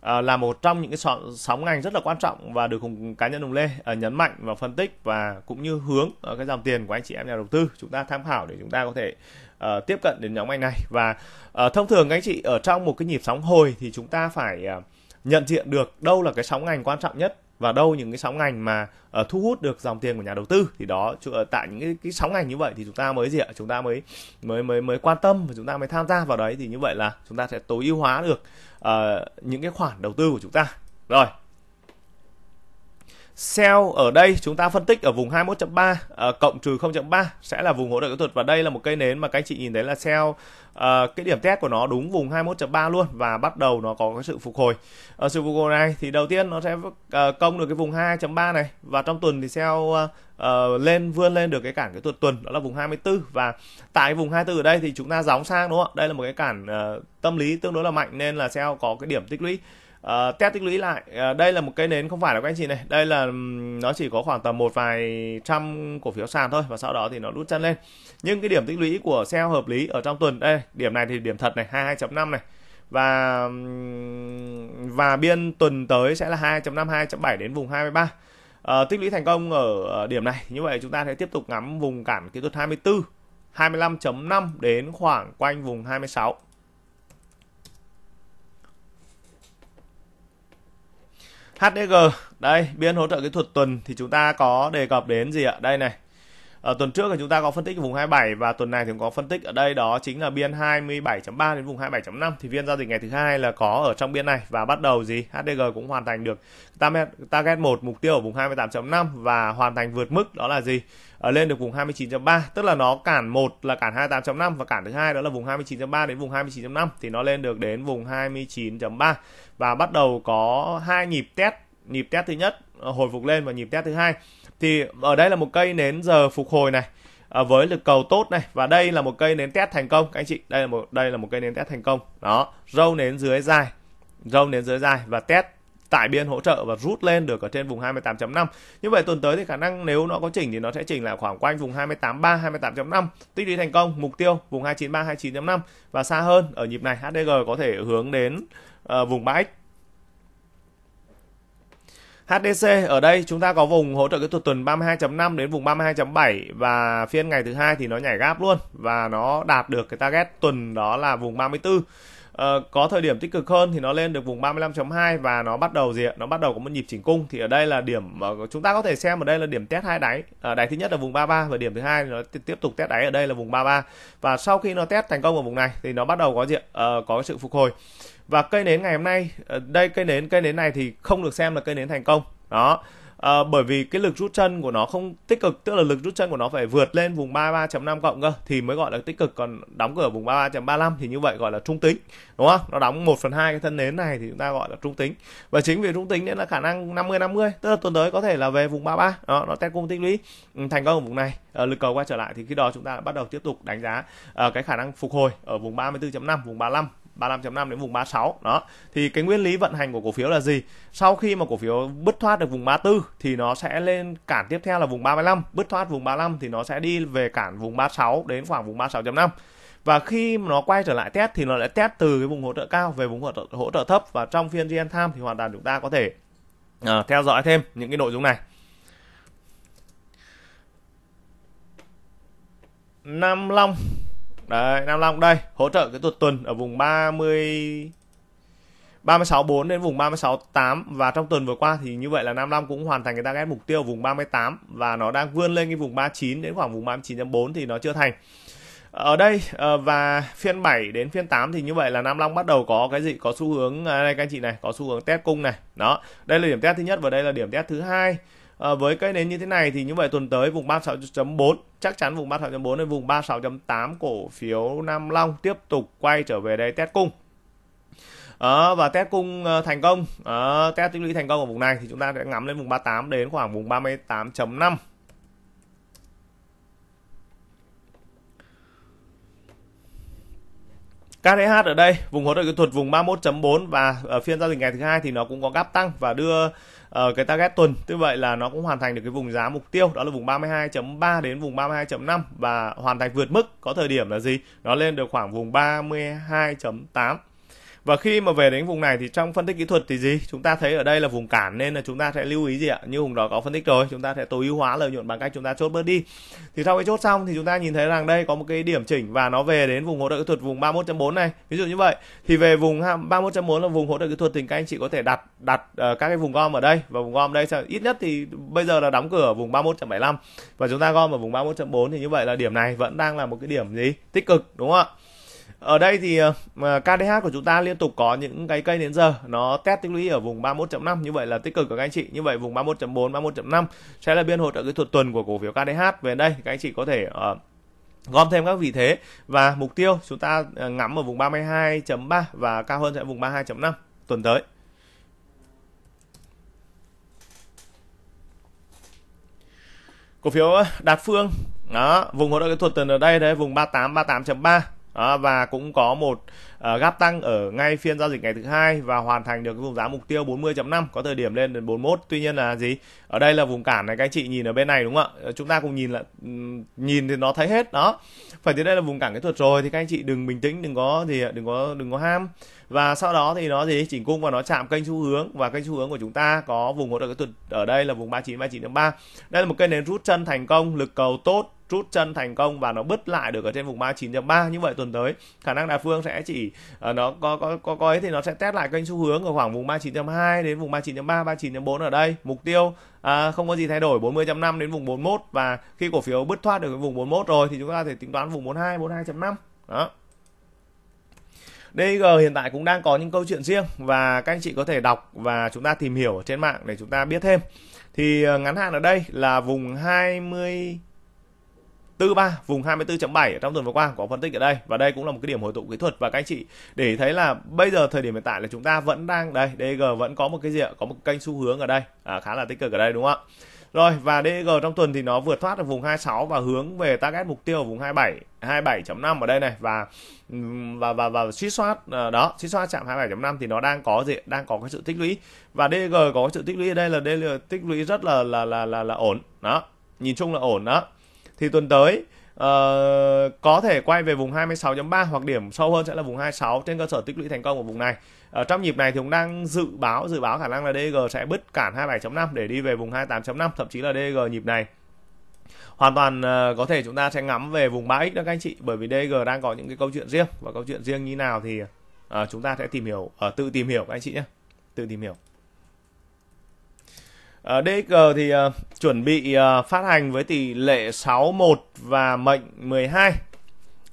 Ờ, là một trong những cái sóng, sóng ngành rất là quan trọng và được cùng cá nhân đồng Lê à, nhấn mạnh và phân tích và cũng như hướng à, cái dòng tiền của anh chị em nhà đầu tư chúng ta tham khảo để chúng ta có thể à, tiếp cận đến nhóm ngành này và à, thông thường anh chị ở trong một cái nhịp sóng hồi thì chúng ta phải à, nhận diện được đâu là cái sóng ngành quan trọng nhất và đâu những cái sóng ngành mà uh, thu hút được dòng tiền của nhà đầu tư thì đó ờ, tại những cái, cái sóng ngành như vậy thì chúng ta mới gì ạ chúng ta mới mới mới mới quan tâm và chúng ta mới tham gia vào đấy thì như vậy là chúng ta sẽ tối ưu hóa được uh, những cái khoản đầu tư của chúng ta rồi Sell ở đây chúng ta phân tích ở vùng 21.3 uh, ờ, cộng trừ 0.3 sẽ là vùng hỗ trợ kỹ thuật và đây là một cây nến mà các anh chị nhìn thấy là sell uh, ờ, cái điểm test của nó đúng vùng 21.3 luôn và bắt đầu nó có cái sự phục hồi. Ở ờ, uh, sự phục hồi này thì đầu tiên nó sẽ uh, công được cái vùng 2.3 này và trong tuần thì sell uh, uh, lên vươn lên được cái cản cái tuần tuần đó là vùng 24 và tại vùng 24 ở đây thì chúng ta gióng sang đúng không? ạ Đây là một cái cản uh, tâm lý tương đối là mạnh nên là sell có cái điểm tích lũy Uh, test tích lũy lại uh, đây là một cái nến không phải là các anh chị này đây là um, nó chỉ có khoảng tầm một vài trăm cổ phiếu sàn thôi và sau đó thì nó đút chân lên nhưng cái điểm tích lũy của sell hợp lý ở trong tuần đây điểm này thì điểm thật này 22.5 này và và biên tuần tới sẽ là 2.5 2.7 đến vùng 23 uh, ờ, tích lũy thành công ở điểm này như vậy chúng ta sẽ tiếp tục ngắm vùng cản kỹ thuật 24 25.5 đến khoảng quanh vùng 26 HDG đây biên hỗ trợ kỹ thuật tuần thì chúng ta có đề cập đến gì ạ đây này ở ờ, tuần trước thì chúng ta có phân tích vùng 27 và tuần này thì cũng có phân tích ở đây đó chính là biên 27.3 đến vùng 27.5 thì viên giao dịch ngày thứ hai là có ở trong biên này và bắt đầu gì HDG cũng hoàn thành được target 1 mục tiêu ở vùng 28.5 và hoàn thành vượt mức đó là gì ở ờ, lên được vùng 29.3 tức là nó cản một là cản 28.5 và cản thứ hai đó là vùng 29.3 đến vùng 29.5 thì nó lên được đến vùng 29.3 và bắt đầu có hai nhịp test nhịp test thứ nhất ờ, hồi phục lên và nhịp test thứ hai thì ở đây là một cây nến giờ phục hồi này à, với lực cầu tốt này và đây là một cây nến test thành công các anh chị đây là một đây là một cây nến test thành công đó râu nến dưới dài râu nến dưới dài và test tải biên hỗ trợ và rút lên được ở trên vùng 28.5. Như vậy tuần tới thì khả năng nếu nó có chỉnh thì nó sẽ chỉnh là khoảng quanh vùng 28.3, 28.5. Tích lũy thành công mục tiêu vùng 293, 29.5 và xa hơn ở nhịp này HDG có thể hướng đến uh, vùng 3x HDC ở đây chúng ta có vùng hỗ trợ kỹ thuật tuần 32.5 đến vùng 32.7 và phiên ngày thứ hai thì nó nhảy gáp luôn và nó đạt được cái target tuần đó là vùng 34. Ờ, có thời điểm tích cực hơn thì nó lên được vùng 35.2 và nó bắt đầu gì ạ? Nó bắt đầu có một nhịp chỉnh cung thì ở đây là điểm chúng ta có thể xem ở đây là điểm test hai đáy. À, đáy thứ nhất là vùng 33 và điểm thứ hai nó tiếp tục test đáy ở đây là vùng 33. Và sau khi nó test thành công ở vùng này thì nó bắt đầu có gì ạ? À, có sự phục hồi và cây nến ngày hôm nay ờ, đây cây nến cây nến này thì không được xem là cây nến thành công đó à, bởi vì cái lực rút chân của nó không tích cực tức là lực rút chân của nó phải vượt lên vùng 33.5 cộng cơ thì mới gọi là tích cực còn đóng cửa vùng 33.35 thì như vậy gọi là trung tính đúng không nó đóng 1 phần hai cái thân nến này thì chúng ta gọi là trung tính và chính vì trung tính nên là khả năng 50 50 tức là tuần tới có thể là về vùng 33 đó nó test cung tích lũy ừ, thành công ở vùng này à, lực cầu quay trở lại thì khi đó chúng ta bắt đầu tiếp tục đánh giá à, cái khả năng phục hồi ở vùng 34.5 vùng 35 35.5 đến vùng 36 đó thì cái nguyên lý vận hành của cổ phiếu là gì sau khi mà cổ phiếu bứt thoát được vùng 34 thì nó sẽ lên cản tiếp theo là vùng 35 bứt thoát vùng 35 thì nó sẽ đi về cản vùng 36 đến khoảng vùng 36.5 và khi nó quay trở lại test thì nó lại test từ cái vùng hỗ trợ cao về vùng hỗ trợ, hỗ trợ thấp và trong phiên GN Time thì hoàn toàn chúng ta có thể uh, theo dõi thêm những cái nội dung này nam long đấy Nam Long đây hỗ trợ cái tuột tuần ở vùng 30 36.4 đến vùng 36.8 và trong tuần vừa qua thì như vậy là Nam Long cũng hoàn thành cái target mục tiêu vùng 38 và nó đang vươn lên cái vùng 39 đến khoảng vùng 39.4 thì nó chưa thành. Ở đây ờ, và phiên 7 đến phiên 8 thì như vậy là Nam Long bắt đầu có cái gì có xu hướng à, đây các anh chị này, có xu hướng test cung này. Đó. Đây là điểm test thứ nhất và đây là điểm test thứ hai à, với cây nến như thế này thì như vậy tuần tới vùng 36.4 chắc chắn vùng 36.4 đến vùng 36.8 cổ phiếu Nam Long tiếp tục quay trở về đây test cung à, và test cung ờ, thành công à, test tích lũy thành công ở vùng này thì chúng ta sẽ ngắm lên vùng 38 đến khoảng vùng 38.5 KTH ở đây vùng hỗ trợ kỹ thuật vùng 31.4 và ở ờ, phiên giao dịch ngày thứ hai thì nó cũng có gap tăng và đưa uh, cái target tuần như vậy là nó cũng hoàn thành được cái vùng giá mục tiêu đó là vùng 32.3 đến vùng 32.5 và hoàn thành vượt mức có thời điểm là gì nó lên được khoảng vùng 32.8 và khi mà về đến vùng này thì trong phân tích kỹ thuật thì gì chúng ta thấy ở đây là vùng cản nên là chúng ta sẽ lưu ý gì ạ như hùng đó có phân tích rồi chúng ta sẽ tối ưu hóa lợi nhuận bằng cách chúng ta chốt bớt đi thì sau khi chốt xong thì chúng ta nhìn thấy rằng đây có một cái điểm chỉnh và nó về đến vùng hỗ trợ kỹ thuật vùng 31.4 này ví dụ như vậy thì về vùng 31.4 là vùng hỗ trợ kỹ thuật thì các anh chị có thể đặt đặt ờ, các cái vùng gom ở đây và vùng gom đây ít nhất thì bây giờ là đóng cửa ở vùng 31.75 và chúng ta gom ở vùng 31.4 thì như vậy là điểm này vẫn đang là một cái điểm gì tích cực đúng không ạ ở đây thì ờ, KDH của chúng ta liên tục có những cái cây đến giờ nó test tích lũy ở vùng 31.5 như vậy là tích cực của các anh chị như vậy vùng 31.4 31.5 sẽ là biên hỗ trợ kỹ thuật tuần của cổ phiếu KDH về đây các anh chị có thể uh, gom thêm các vị thế và mục tiêu chúng ta ờ, ngắm ở vùng 32.3 và cao hơn sẽ vùng 32.5 tuần tới cổ phiếu Đạt Phương đó vùng hỗ trợ kỹ thuật tuần ở đây đấy vùng 38 38.3 à, và cũng có một uh, gap tăng ở ngay phiên giao dịch ngày thứ hai và hoàn thành được vùng giá mục tiêu 40.5 có thời điểm lên đến 41 tuy nhiên là gì ở đây là vùng cản này các anh chị nhìn ở bên này đúng không ạ ờ, chúng ta cùng nhìn là nhìn thì nó thấy hết đó phải đến đây là vùng cản kỹ thuật rồi thì các anh chị đừng bình tĩnh đừng có gì đừng có đừng có ham và sau đó thì nó gì chỉnh cung và nó chạm kênh xu hướng và kênh xu hướng của chúng ta có vùng hỗ trợ kỹ thuật ở đây là vùng 39 39.3 đây là một cây nến rút chân thành công lực cầu tốt rút chân thành công và nó bứt lại được ở trên vùng 39.3 như vậy tuần tới khả năng đà phương sẽ chỉ uh, nó có có có có ấy thì nó sẽ test lại kênh xu hướng ở khoảng vùng 39.2 đến vùng 39.3 39.4 ở đây mục tiêu à, không có gì thay đổi 40.5 đến vùng 41 và khi cổ phiếu bứt thoát được cái vùng 41 rồi thì chúng ta thể tính toán vùng 42 42.5 đó DG hiện tại cũng đang có những câu chuyện riêng và các anh chị có thể đọc và chúng ta tìm hiểu trên mạng để chúng ta biết thêm thì ờ, ngắn hạn ở đây là vùng 20 tư ba vùng 24.7 trong tuần vừa qua có phân tích ở đây và đây cũng là một cái điểm hồi tụ kỹ thuật và các anh chị để thấy là bây giờ thời điểm hiện tại là chúng ta vẫn đang đây DG vẫn có một cái gì ạ có một kênh xu hướng ở đây à, khá là tích cực ở đây đúng không ạ rồi và DG trong tuần thì nó vượt thoát được vùng 26 và hướng về target mục tiêu ở vùng 27 27.5 ở đây này và và và và suy soát ờ, đó, suy soát chạm 27.5 thì nó đang có gì? Đang có cái sự tích lũy và DG có sự tích lũy ở đây là đây là tích lũy rất là là là là, là ổn. Đó, nhìn chung là ổn đó thì tuần tới Uh, có thể quay về vùng 26.3 hoặc điểm sâu hơn sẽ là vùng 26 trên cơ sở tích lũy thành công ở vùng này. Ở ờ, trong nhịp này thì cũng đang dự báo dự báo khả năng là DG sẽ bứt cản 27.5 để đi về vùng 28.5 thậm chí là DG nhịp này hoàn toàn uh, có thể chúng ta sẽ ngắm về vùng 3x đó các anh chị bởi vì DG đang có những cái câu chuyện riêng và câu chuyện riêng như nào thì uh, chúng ta sẽ tìm hiểu uh, tự tìm hiểu các anh chị nhé tự tìm hiểu Ờ, DXG thì uh, chuẩn bị uh, phát hành với tỷ lệ 61 và mệnh 12.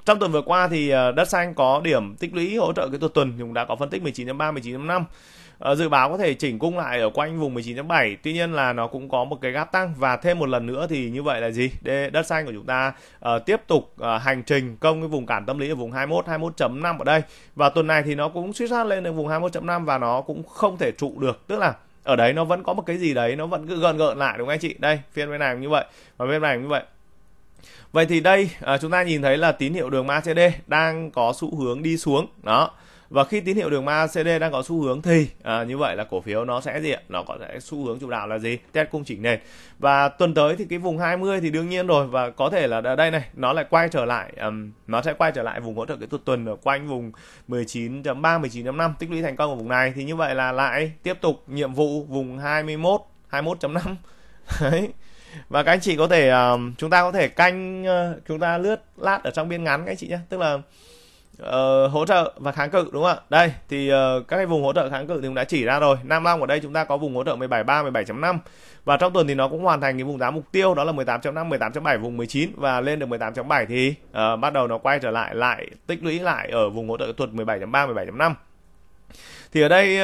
Trong tuần vừa qua thì uh, đất xanh có điểm tích lũy hỗ trợ cái tuần tuần chúng đã có phân tích 19.3 19.5. Uh, dự báo có thể chỉnh cung lại ở quanh vùng 19.7. Tuy nhiên là nó cũng có một cái gáp tăng và thêm một lần nữa thì như vậy là gì? Để đất xanh của chúng ta uh, tiếp tục uh, hành trình công cái vùng cản tâm lý ở vùng 21 21.5 ở đây. Và tuần này thì nó cũng suy sát lên được vùng 21.5 và nó cũng không thể trụ được, tức là ở đấy nó vẫn có một cái gì đấy nó vẫn cứ gợn gợn lại đúng không anh chị đây phiên bên này cũng như vậy và bên này cũng như vậy Vậy thì đây à, chúng ta nhìn thấy là tín hiệu đường MACD đang có xu hướng đi xuống đó và khi tín hiệu đường ma ACD đang có xu hướng thì à, như vậy là cổ phiếu nó sẽ gì ạ nó có thể xu hướng chủ đạo là gì test cung chỉnh nền và tuần tới thì cái vùng 20 thì đương nhiên rồi và có thể là ở đây này nó lại quay trở lại um, nó sẽ quay trở lại vùng hỗ trợ cái thuật tuần ở quanh vùng 19.3 19.5 tích lũy thành công ở vùng này thì như vậy là lại tiếp tục nhiệm vụ vùng 21 21.5 đấy và các anh chị có thể uh, chúng ta có thể canh uh, chúng ta lướt lát ở trong biên ngắn các anh chị nhé tức là uh, hỗ trợ và kháng cự đúng không ạ? Đây thì uh, các cái vùng hỗ trợ kháng cự thì cũng đã chỉ ra rồi. Nam Long ở đây chúng ta có vùng hỗ trợ 17.3, 17.5 và trong tuần thì nó cũng hoàn thành cái vùng giá mục tiêu đó là 18.5, 18.7 vùng 19 và lên được 18.7 thì uh, bắt đầu nó quay trở lại lại tích lũy lại ở vùng hỗ trợ tuột 17.3, 17.5 thì ở đây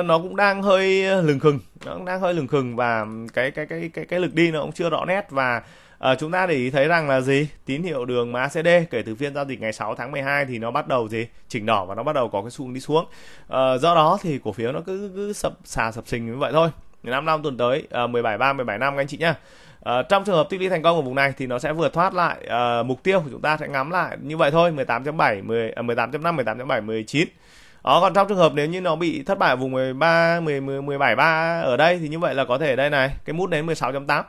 uh, nó cũng đang hơi lừng khừng nó cũng đang hơi lừng khừng và cái cái cái cái cái lực đi nó cũng chưa rõ nét và À, chúng ta để ý thấy rằng là gì? Tín hiệu đường MACD kể từ phiên giao dịch ngày 6 tháng 12 thì nó bắt đầu gì? Chỉnh đỏ và nó bắt đầu có cái xu hướng đi xuống. À, do đó thì cổ phiếu nó cứ cứ sập xà sập sình như vậy thôi. 5 năm tuần tới à, 17 3 17 năm anh chị nhá. À, trong trường hợp tích lũy thành công ở vùng này thì nó sẽ vượt thoát lại à, mục tiêu của chúng ta sẽ ngắm lại như vậy thôi 18.7 10 à, 18.5 18.7 19 đó còn trong trường hợp nếu như nó bị thất bại ở vùng 13 10, 10 17 3 ở đây thì như vậy là có thể đây này cái mút đến 16.8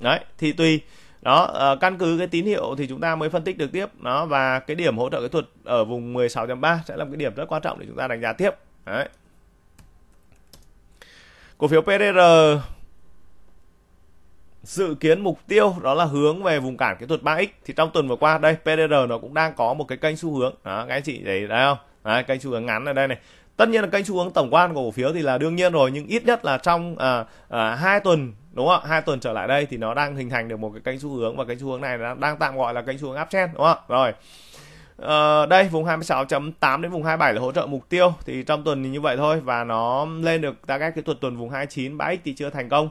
đấy thì tùy đó ờ, căn cứ cái tín hiệu thì chúng ta mới phân tích được tiếp nó và cái điểm hỗ trợ kỹ thuật ở vùng 16.3 sẽ là một cái điểm rất quan trọng để chúng ta đánh giá tiếp đấy cổ phiếu PDR dự kiến mục tiêu đó là hướng về vùng cản kỹ thuật 3x thì trong tuần vừa qua đây PDR nó cũng đang có một cái kênh xu hướng đó các anh chị thấy đấy không đấy, kênh xu hướng ngắn ở đây này tất nhiên là kênh xu hướng tổng quan của cổ phiếu thì là đương nhiên rồi nhưng ít nhất là trong à, à, tuần đúng không ạ hai tuần trở lại đây thì nó đang hình thành được một cái kênh xu hướng và cái xu hướng này đang, đang tạm gọi là kênh xu hướng uptrend đúng không ạ rồi Uh, đây vùng 26.8 đến vùng 27 là hỗ trợ mục tiêu thì trong tuần thì như vậy thôi và nó lên được target kỹ thuật tuần vùng 29 3x thì chưa thành công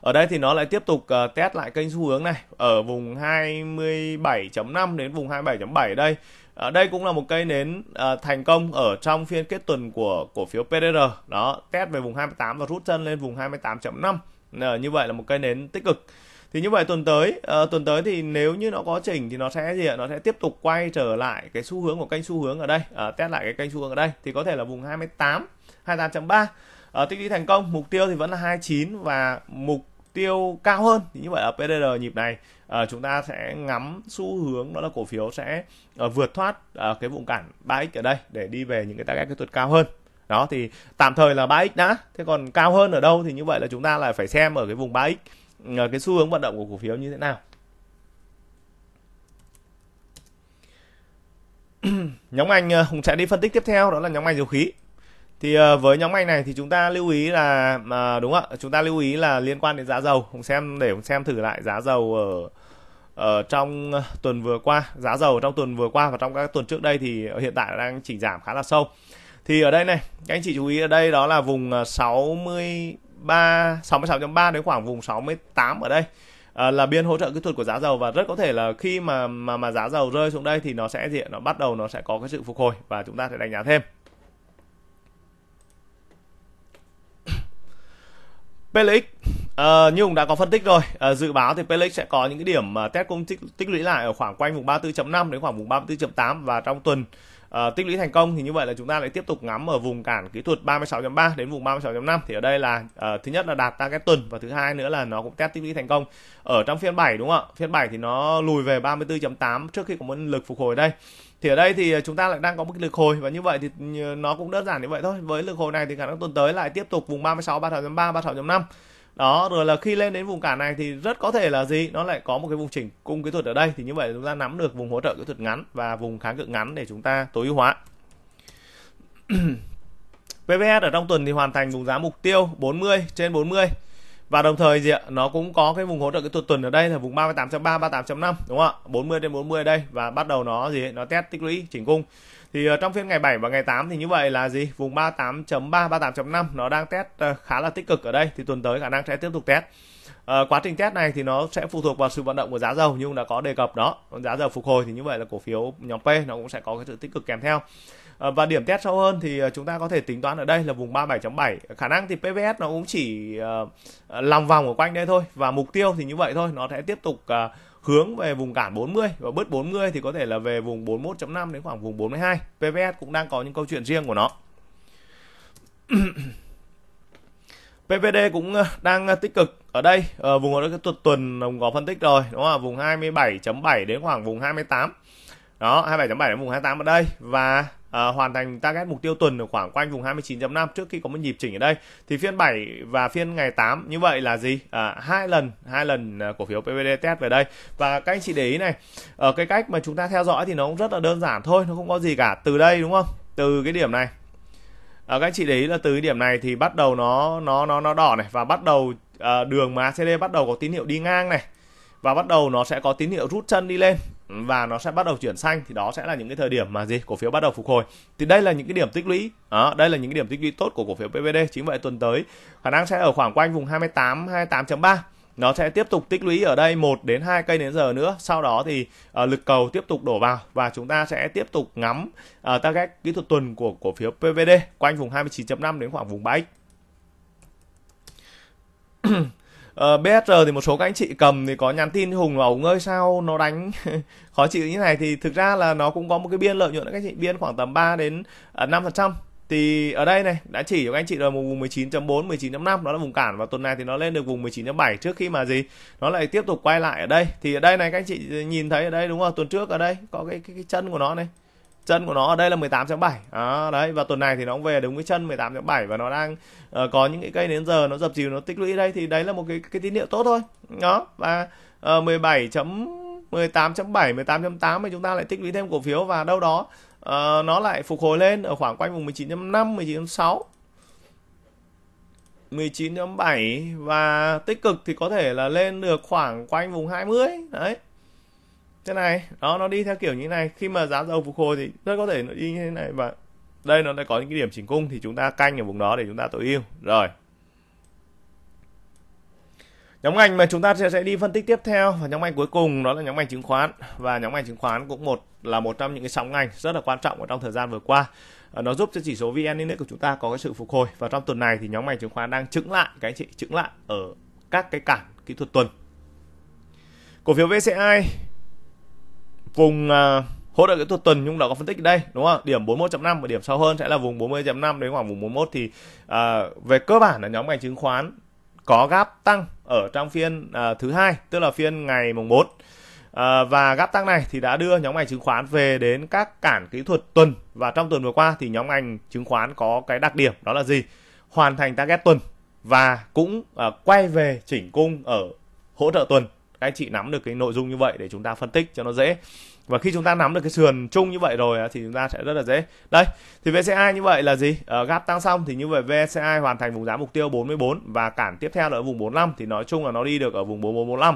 ở đây thì nó lại tiếp tục uh, test lại kênh xu hướng này ở vùng 27.5 đến vùng 27.7 đây ở đây cũng là một cây nến uh, thành công ở trong phiên kết tuần của cổ phiếu PDR đó test về vùng 28 và rút chân lên vùng 28.5 à, như vậy là một cây nến tích cực thì như vậy tuần tới uh, tuần tới thì nếu như nó có chỉnh thì nó sẽ gì ạ nó sẽ tiếp tục quay trở lại cái xu hướng của kênh xu hướng ở đây uh, test lại cái kênh xu hướng ở đây thì có thể là vùng 28 28.3 uh, tích lũy thành công mục tiêu thì vẫn là 29 và mục tiêu cao hơn thì như vậy ở PDR nhịp này uh, chúng ta sẽ ngắm xu hướng đó là cổ phiếu sẽ uh, vượt thoát uh, cái vùng cản 3x ở đây để đi về những cái target kỹ thuật cao hơn đó thì tạm thời là 3x đã thế còn cao hơn ở đâu thì như vậy là chúng ta lại phải xem ở cái vùng 3x ờ, cái xu hướng vận động của cổ phiếu như thế nào nhóm ngành ờ, Hùng sẽ đi phân tích tiếp theo đó là nhóm ngành dầu khí thì ờ, với nhóm ngành này thì chúng ta lưu ý là à, đúng ạ chúng ta lưu ý là liên quan đến giá dầu Hùng xem để Hùng xem thử lại giá dầu ở ở trong tuần vừa qua giá dầu trong tuần vừa qua và trong các tuần trước đây thì hiện tại đang chỉnh giảm khá là sâu thì ở đây này các anh chị chú ý ở đây đó là vùng 63 à, 66.3 đến khoảng vùng 68 ở đây à, là biên hỗ trợ kỹ thuật của giá dầu và rất có thể là khi mà mà mà giá dầu rơi xuống đây thì nó sẽ gì nó bắt đầu nó sẽ có cái sự phục hồi và chúng ta sẽ đánh giá thêm PLX uh, à, như cũng đã có phân tích rồi uh, dự báo thì PLX sẽ có những cái điểm mà test cung tích, tích lũy lại ở khoảng quanh vùng 34.5 đến khoảng vùng 34.8 và trong tuần Ờ, tích lũy thành công thì như vậy là chúng ta lại tiếp tục ngắm ở vùng cản kỹ thuật 36.3 đến vùng 36.5 thì ở đây là à, thứ nhất là đạt target tuần và thứ hai nữa là nó cũng test tích lũy thành công ở trong phiên 7 đúng không ạ phiên 7 thì nó lùi về 34.8 trước khi có một lực phục hồi đây thì ở đây thì chúng ta lại đang có một cái lực hồi và như vậy thì nó cũng đơn giản như vậy thôi với lực hồi này thì khả năng tuần tới lại tiếp tục vùng 36 36.3 36.5 đó rồi là khi lên đến vùng cản này thì rất có thể là gì nó lại có một cái vùng chỉnh cung kỹ thuật ở đây thì như vậy chúng ta nắm được vùng hỗ trợ kỹ thuật ngắn và vùng kháng cự ngắn để chúng ta tối ưu hóa PVS ở trong tuần thì hoàn thành vùng giá mục tiêu 40 trên 40 và đồng thời gì ạ nó cũng có cái vùng hỗ trợ cái tuần tuần ở đây là vùng 38.3 38.5 đúng không ạ 40 trên 40 ở đây và bắt đầu nó gì nó test tích lũy chỉnh cung thì uh, trong phiên ngày 7 và ngày 8 thì như vậy là gì vùng 38.3 38.5 nó đang test uh, khá là tích cực ở đây thì tuần tới khả năng sẽ tiếp tục test uh, quá trình test này thì nó sẽ phụ thuộc vào sự vận động của giá dầu nhưng đã có đề cập đó giá dầu phục hồi thì như vậy là cổ phiếu nhóm P nó cũng sẽ có cái sự tích cực kèm theo Ờ, và điểm test sâu hơn thì ờ, chúng ta có thể tính toán ở đây là vùng 37.7 khả năng thì PVS nó cũng chỉ ờ, lòng vòng ở quanh đây thôi và mục tiêu thì như vậy thôi nó sẽ tiếp tục hướng về vùng cản 40 và bớt 40 thì có thể là về vùng 41.5 đến khoảng vùng 42 PVS cũng đang có những câu chuyện riêng của nó PVD cũng đang tích cực ở đây ở vùng đó tuần tuần đồng có phân tích rồi đúng không vùng 27.7 đến khoảng vùng 28 đó 27.7 đến vùng 28 ở đây và à, hoàn thành target mục tiêu tuần ở khoảng quanh vùng 29.5 trước khi có một nhịp chỉnh ở đây thì phiên 7 và phiên ngày 8 như vậy là gì à, hai lần hai lần à, cổ phiếu PVD test về đây và các anh chị để ý này ở ờ, cái cách mà chúng ta theo dõi thì nó cũng rất là đơn giản thôi nó không có gì cả từ đây đúng không từ cái điểm này à, các anh chị để ý là từ cái điểm này thì bắt đầu nó nó nó nó đỏ này và bắt đầu à, đường mà ACD bắt đầu có tín hiệu đi ngang này và bắt đầu nó sẽ có tín hiệu rút chân đi lên và nó sẽ bắt đầu chuyển xanh thì đó sẽ là những cái thời điểm mà gì cổ phiếu bắt đầu phục hồi thì đây là những cái điểm tích lũy đó, đây là những cái điểm tích lũy tốt của cổ phiếu PVD chính vậy tuần tới khả năng sẽ ở khoảng quanh vùng 28 28.3 nó sẽ tiếp tục tích lũy ở đây 1 đến 2 cây đến giờ nữa sau đó thì uh, lực cầu tiếp tục đổ vào và chúng ta sẽ tiếp tục ngắm uh, target kỹ thuật tuần của cổ phiếu PVD quanh vùng 29.5 đến khoảng vùng 7 Ờ, BSR thì một số các anh chị cầm thì có nhắn tin Hùng là Hùng ơi sao nó đánh khó chịu như này thì thực ra là nó cũng có một cái biên lợi nhuận các anh chị biên khoảng tầm 3 đến à, năm phần trăm thì ở đây này đã chỉ cho các anh chị là vùng 19.4 19.5 đó là vùng cản và tuần này thì nó lên được vùng 19.7 trước khi mà gì nó lại tiếp tục quay lại ở đây thì ở đây này các anh chị nhìn thấy ở đây đúng không tuần trước ở đây có cái cái, cái chân của nó này chân của nó ở đây là 18.7 à, đấy và tuần này thì nó cũng về đúng cái chân 18.7 và nó đang uh, có những cái cây đến giờ nó dập dìu nó tích lũy đây thì đấy là một cái cái tín hiệu tốt thôi đó và uh, 17. 18.7, 18.8 thì chúng ta lại tích lũy thêm cổ phiếu và đâu đó uh, nó lại phục hồi lên ở khoảng quanh vùng 19.5, 19.6. 19.7 và tích cực thì có thể là lên được khoảng quanh vùng 20 đấy thế này đó nó đi theo kiểu như thế này khi mà giá dầu phục hồi thì rất có thể nó đi như thế này và đây nó đã có những cái điểm chỉnh cung thì chúng ta canh ở vùng đó để chúng ta tối ưu rồi nhóm ngành mà chúng ta sẽ, sẽ đi phân tích tiếp theo và nhóm ngành cuối cùng đó là nhóm ngành chứng khoán và nhóm ngành chứng khoán cũng một là một trong những cái sóng ngành rất là quan trọng ở trong thời gian vừa qua ờ, nó giúp cho chỉ số vn index của chúng ta có cái sự phục hồi và trong tuần này thì nhóm ngành chứng khoán đang chứng lại cái chị chứng lại ở các cái cản kỹ thuật tuần cổ phiếu vci vùng uh, à, hỗ trợ kỹ thuật tuần chúng đã có phân tích ở đây đúng không điểm 41.5 và điểm sau hơn sẽ là vùng 40.5 đến khoảng vùng 41 thì à, về cơ bản là nhóm ngành chứng khoán có gáp tăng ở trong phiên à, thứ hai tức là phiên ngày mùng 4 à, và gáp tăng này thì đã đưa nhóm ngành chứng khoán về đến các cản kỹ thuật tuần và trong tuần vừa qua thì nhóm ngành chứng khoán có cái đặc điểm đó là gì hoàn thành target tuần và cũng à, quay về chỉnh cung ở hỗ trợ tuần các anh chị nắm được cái nội dung như vậy để chúng ta phân tích cho nó dễ và khi chúng ta nắm được cái sườn chung như vậy rồi thì chúng ta sẽ rất là dễ đây thì VCI như vậy là gì ở ờ, gap tăng xong thì như vậy VCI hoàn thành vùng giá mục tiêu 44 và cản tiếp theo là ở vùng 45 thì nói chung là nó đi được ở vùng 4445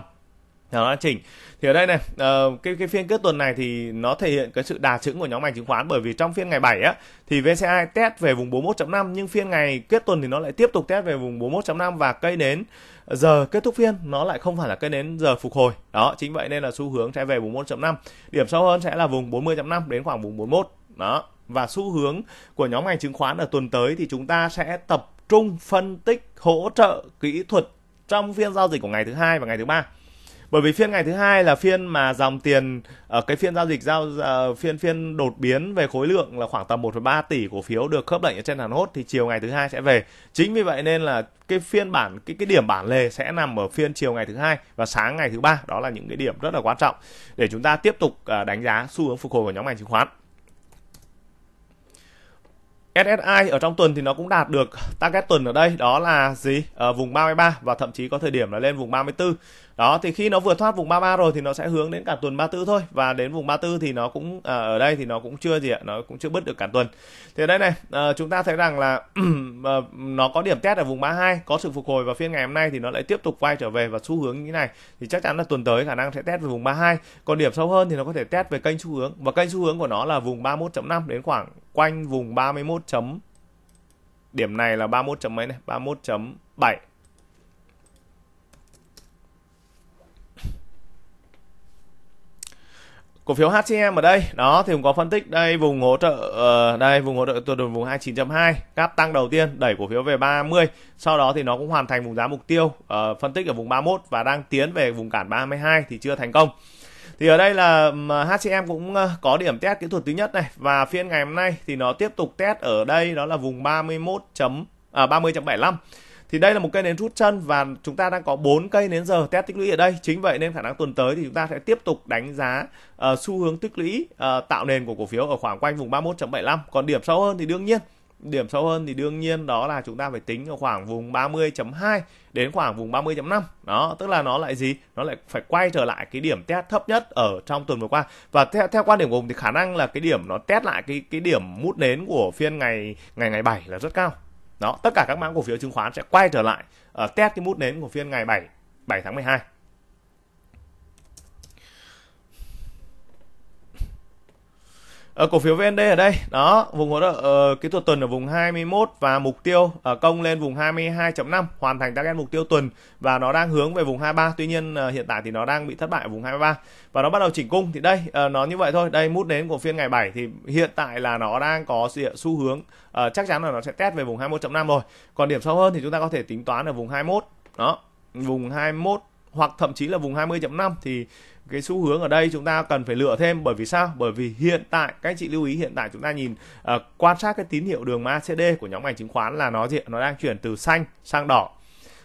Thảo đã chỉnh thì ở đây này uh, cái cái phiên kết tuần này thì nó thể hiện cái sự đà trứng của nhóm ngành chứng khoán bởi vì trong phiên ngày 7 á thì VCI test về vùng 41.5 nhưng phiên ngày kết tuần thì nó lại tiếp tục test về vùng 41.5 và cây nến giờ kết thúc phiên nó lại không phải là cây nến giờ phục hồi đó chính vậy nên là xu hướng sẽ về vùng 41.5 điểm sâu hơn sẽ là vùng 40.5 đến khoảng vùng 41 đó và xu hướng của nhóm ngành chứng khoán ở tuần tới thì chúng ta sẽ tập trung phân tích hỗ trợ kỹ thuật trong phiên giao dịch của ngày thứ hai và ngày thứ ba bởi vì phiên ngày thứ hai là phiên mà dòng tiền ở ờ, cái phiên giao dịch giao uh, phiên phiên đột biến về khối lượng là khoảng tầm 1,3 tỷ cổ phiếu được khớp lệnh ở trên Hàn Hốt thì chiều ngày thứ hai sẽ về. Chính vì vậy nên là cái phiên bản cái cái điểm bản lề sẽ nằm ở phiên chiều ngày thứ hai và sáng ngày thứ ba, đó là những cái điểm rất là quan trọng để chúng ta tiếp tục uh, đánh giá xu hướng phục hồi của nhóm ngành chứng khoán. SSI ở trong tuần thì nó cũng đạt được target tuần ở đây đó là gì ở vùng 33 và thậm chí có thời điểm là lên vùng 34 đó thì khi nó vừa thoát vùng 33 rồi thì nó sẽ hướng đến cả tuần 34 thôi và đến vùng 34 thì nó cũng à, ở đây thì nó cũng chưa gì ạ nó cũng chưa bứt được cả tuần thì ở đây này à, chúng ta thấy rằng là ờ, nó có điểm test ở vùng 32 có sự phục hồi và phiên ngày hôm nay thì nó lại tiếp tục quay trở về và xu hướng như thế này thì chắc chắn là tuần tới khả năng sẽ test về vùng 32 còn điểm sâu hơn thì nó có thể test về kênh xu hướng và kênh xu hướng của nó là vùng 31.5 đến khoảng quanh vùng 31. Chấm điểm này là 31 chấm mấy này 31.7 cổ phiếu HCM ở đây đó thì cũng có phân tích đây vùng hỗ trợ ờ, đây vùng hỗ trợ tuần vùng 29.2 cáp tăng đầu tiên đẩy cổ phiếu về 30 sau đó thì nó cũng hoàn thành vùng giá mục tiêu ờ, phân tích ở vùng 31 và đang tiến về vùng cản 32 thì chưa thành công thì ở đây là HCM cũng ờ, có điểm test kỹ thuật thứ nhất này và phiên ngày hôm nay thì nó tiếp tục test ở đây đó là vùng 31. Chấm, à, 30.75 thì đây là một cây nến rút chân và chúng ta đang có 4 cây nến giờ test tích lũy ở đây chính vậy nên khả năng tuần tới thì chúng ta sẽ tiếp tục đánh giá uh, xu hướng tích lũy uh, tạo nền của cổ phiếu ở khoảng quanh vùng 31.75 còn điểm sâu hơn thì đương nhiên điểm sâu hơn thì đương nhiên đó là chúng ta phải tính ở khoảng vùng 30.2 đến khoảng vùng 30.5 đó tức là nó lại gì nó lại phải quay trở lại cái điểm test thấp nhất ở trong tuần vừa qua và theo, theo quan điểm của mình thì khả năng là cái điểm nó test lại cái cái điểm mút nến của phiên ngày ngày ngày 7 là rất cao đó tất cả các mã cổ phiếu chứng khoán sẽ quay trở lại uh, test cái mút nến của phiên ngày 7 7 tháng 12 Ở ờ, cổ phiếu VND ở đây, đó, vùng hỗ trợ uh, kỹ thuật tuần ở vùng 21 và mục tiêu ở ờ, uh, công lên vùng 22.5 hoàn thành target mục tiêu tuần và nó đang hướng về vùng 23. Tuy nhiên uh, hiện tại thì nó đang bị thất bại ở vùng 23 và nó bắt đầu chỉnh cung thì đây uh, nó như vậy thôi. Đây mút đến của phiên ngày 7 thì hiện tại là nó đang có xu hướng uh, chắc chắn là nó sẽ test về vùng 21.5 rồi. Còn điểm sâu hơn thì chúng ta có thể tính toán ở vùng 21. Đó, vùng 21 hoặc thậm chí là vùng 20.5 thì cái xu hướng ở đây chúng ta cần phải lựa thêm bởi vì sao bởi vì hiện tại các anh chị lưu ý hiện tại chúng ta nhìn uh, quan sát cái tín hiệu đường MACD của nhóm ngành chứng khoán là nó gì nó đang chuyển từ xanh sang đỏ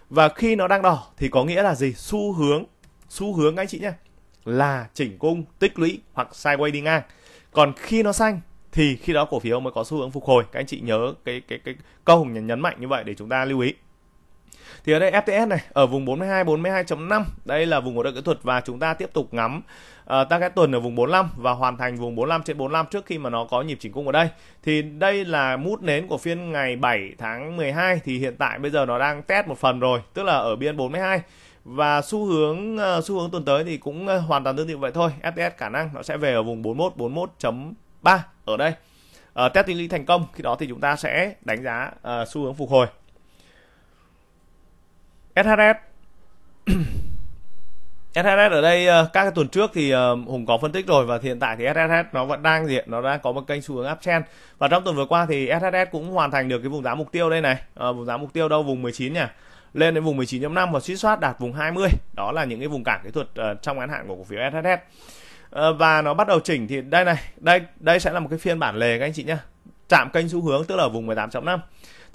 và khi nó đang đỏ thì có nghĩa là gì xu hướng xu hướng các anh chị nhé là chỉnh cung tích lũy hoặc sideways đi ngang còn khi nó xanh thì khi đó cổ phiếu mới có xu hướng phục hồi các anh chị nhớ cái cái cái câu hùng nhấn mạnh như vậy để chúng ta lưu ý thì ở đây FTS này ở vùng 42 42.5 đây là vùng hỗ trợ kỹ thuật và chúng ta tiếp tục ngắm uh, target tuần ở vùng 45 và hoàn thành vùng 45 trên 45 trước khi mà nó có nhịp chỉnh cung ở đây thì đây là mút nến của phiên ngày 7 tháng 12 thì hiện tại bây giờ nó đang test một phần rồi tức là ở biên 42 và xu hướng uh, xu hướng tuần tới thì cũng uh, hoàn toàn tương tự vậy thôi FTS khả năng nó sẽ về ở vùng 41 41.3 ở đây uh, testing ly thành công khi đó thì chúng ta sẽ đánh giá uh, xu hướng phục hồi SHS SHS ở đây ờ, các cái tuần trước thì ờ, Hùng có phân tích rồi và hiện tại thì SHS nó vẫn đang diện nó đang có một kênh xu hướng uptrend và trong tuần vừa qua thì SHS cũng hoàn thành được cái vùng giá mục tiêu đây này à, vùng giá mục tiêu đâu vùng 19 nhỉ lên đến vùng 19.5 và suýt soát đạt vùng 20 đó là những cái vùng cản kỹ thuật trong ngắn hạn của cổ phiếu SHS uh, và nó bắt đầu chỉnh thì đây này đây đây sẽ là một cái phiên bản lề các anh chị nhá chạm kênh xu hướng tức là vùng 18.5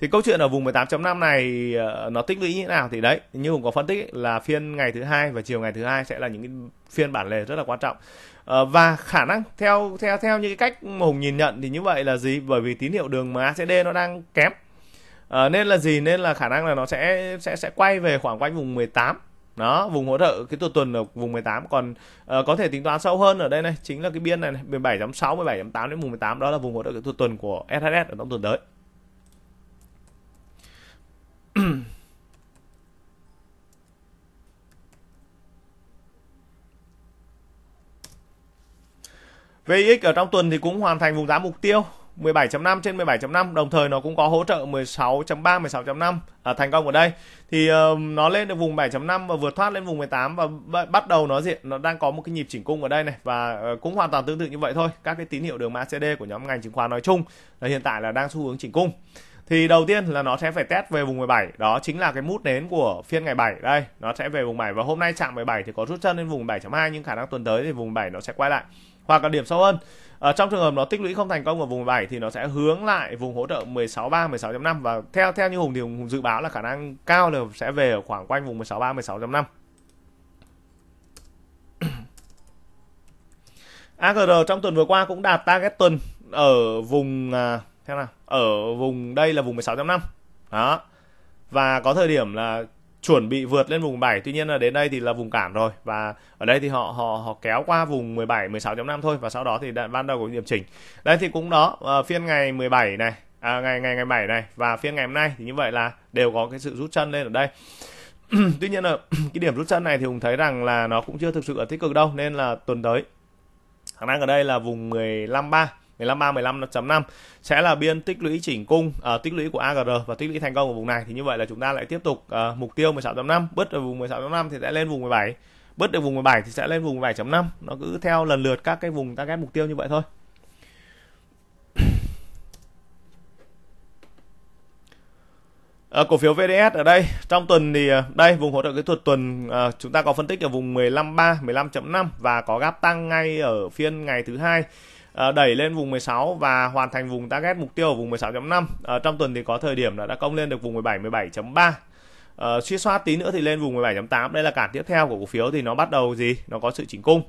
thì câu chuyện ở vùng 18.5 này ờ, nó tích lũy như thế nào thì đấy như hùng có phân tích là phiên ngày thứ hai và chiều ngày thứ hai sẽ là những phiên bản lề rất là quan trọng ờ, và khả năng theo theo theo những cái cách mà hùng nhìn nhận thì như vậy là gì bởi vì tín hiệu đường MACD nó đang kém ờ, nên là gì nên là khả năng là nó sẽ sẽ sẽ quay về khoảng quanh vùng 18 đó vùng hỗ trợ cái tuần tuần ở vùng 18 còn uh, có thể tính toán sâu hơn ở đây này chính là cái biên này, này 17.6 17.8 đến vùng 18 đó là vùng hỗ trợ cái tuần tuần của SHS ở trong tuần tới VX ở trong tuần thì cũng hoàn thành vùng giá mục tiêu 17.5 trên 17.5 đồng thời nó cũng có hỗ trợ 16.3 16.5 à, thành công ở đây thì uh, nó lên được vùng 7.5 và vượt thoát lên vùng 18 và bắt đầu nó diện nó đang có một cái nhịp chỉnh cung ở đây này và uh, cũng hoàn toàn tương tự như vậy thôi các cái tín hiệu đường MACD của nhóm ngành chứng khoán nói chung là hiện tại là đang xu hướng chỉnh cung thì đầu tiên là nó sẽ phải test về vùng 17 đó chính là cái mút nến của phiên ngày 7 đây nó sẽ về vùng 7 và hôm nay chạm 17 thì có rút chân lên vùng 7.2 nhưng khả năng tuần tới thì vùng 7 nó sẽ quay lại hoặc là điểm sâu hơn ở ờ, trong trường hợp nó tích lũy không thành công ở vùng 7 thì nó sẽ hướng lại vùng hỗ trợ 16.3 16.5 và theo theo như Hùng thì Hùng dự báo là khả năng cao là sẽ về ở khoảng quanh vùng 16.3 16.5 AGR trong tuần vừa qua cũng đạt target tuần ở vùng à, xem nào ở vùng đây là vùng 16.5 đó và có thời điểm là chuẩn bị vượt lên vùng 7 tuy nhiên là đến đây thì là vùng cản rồi và ở đây thì họ họ họ kéo qua vùng 17 16.5 thôi và sau đó thì đã ban đầu có điểm chỉnh đây thì cũng đó uh, phiên ngày 17 này à, ngày ngày ngày 7 này và phiên ngày hôm nay thì như vậy là đều có cái sự rút chân lên ở đây tuy nhiên là cái điểm rút chân này thì hùng thấy rằng là nó cũng chưa thực sự ở tích cực đâu nên là tuần tới khả năng ở đây là vùng 15 3 15.3, 15.5 sẽ là biên tích lũy chỉnh cung, à, tích lũy của AGR và tích lũy thành công của vùng này thì như vậy là chúng ta lại tiếp tục à, mục tiêu 16.5, bứt ở vùng 16.5 thì sẽ lên vùng 17 bứt được vùng 17 thì sẽ lên vùng 17.5 nó cứ theo lần lượt các cái vùng target mục tiêu như vậy thôi À, cổ phiếu VDS ở đây trong tuần thì đây vùng hỗ trợ kỹ thuật tuần chúng ta có phân tích ở vùng 15.3, 15.5 và có gap tăng ngay ở phiên ngày thứ hai Ờ, đẩy lên vùng 16 và hoàn thành vùng target mục tiêu ở vùng 16.5 uh, ờ, trong tuần thì có thời điểm là đã công lên được vùng 17 17.3 Uh, suy soát tí nữa thì lên vùng 17.8 đây là cản tiếp theo của cổ phiếu thì nó bắt đầu gì nó có sự chỉnh cung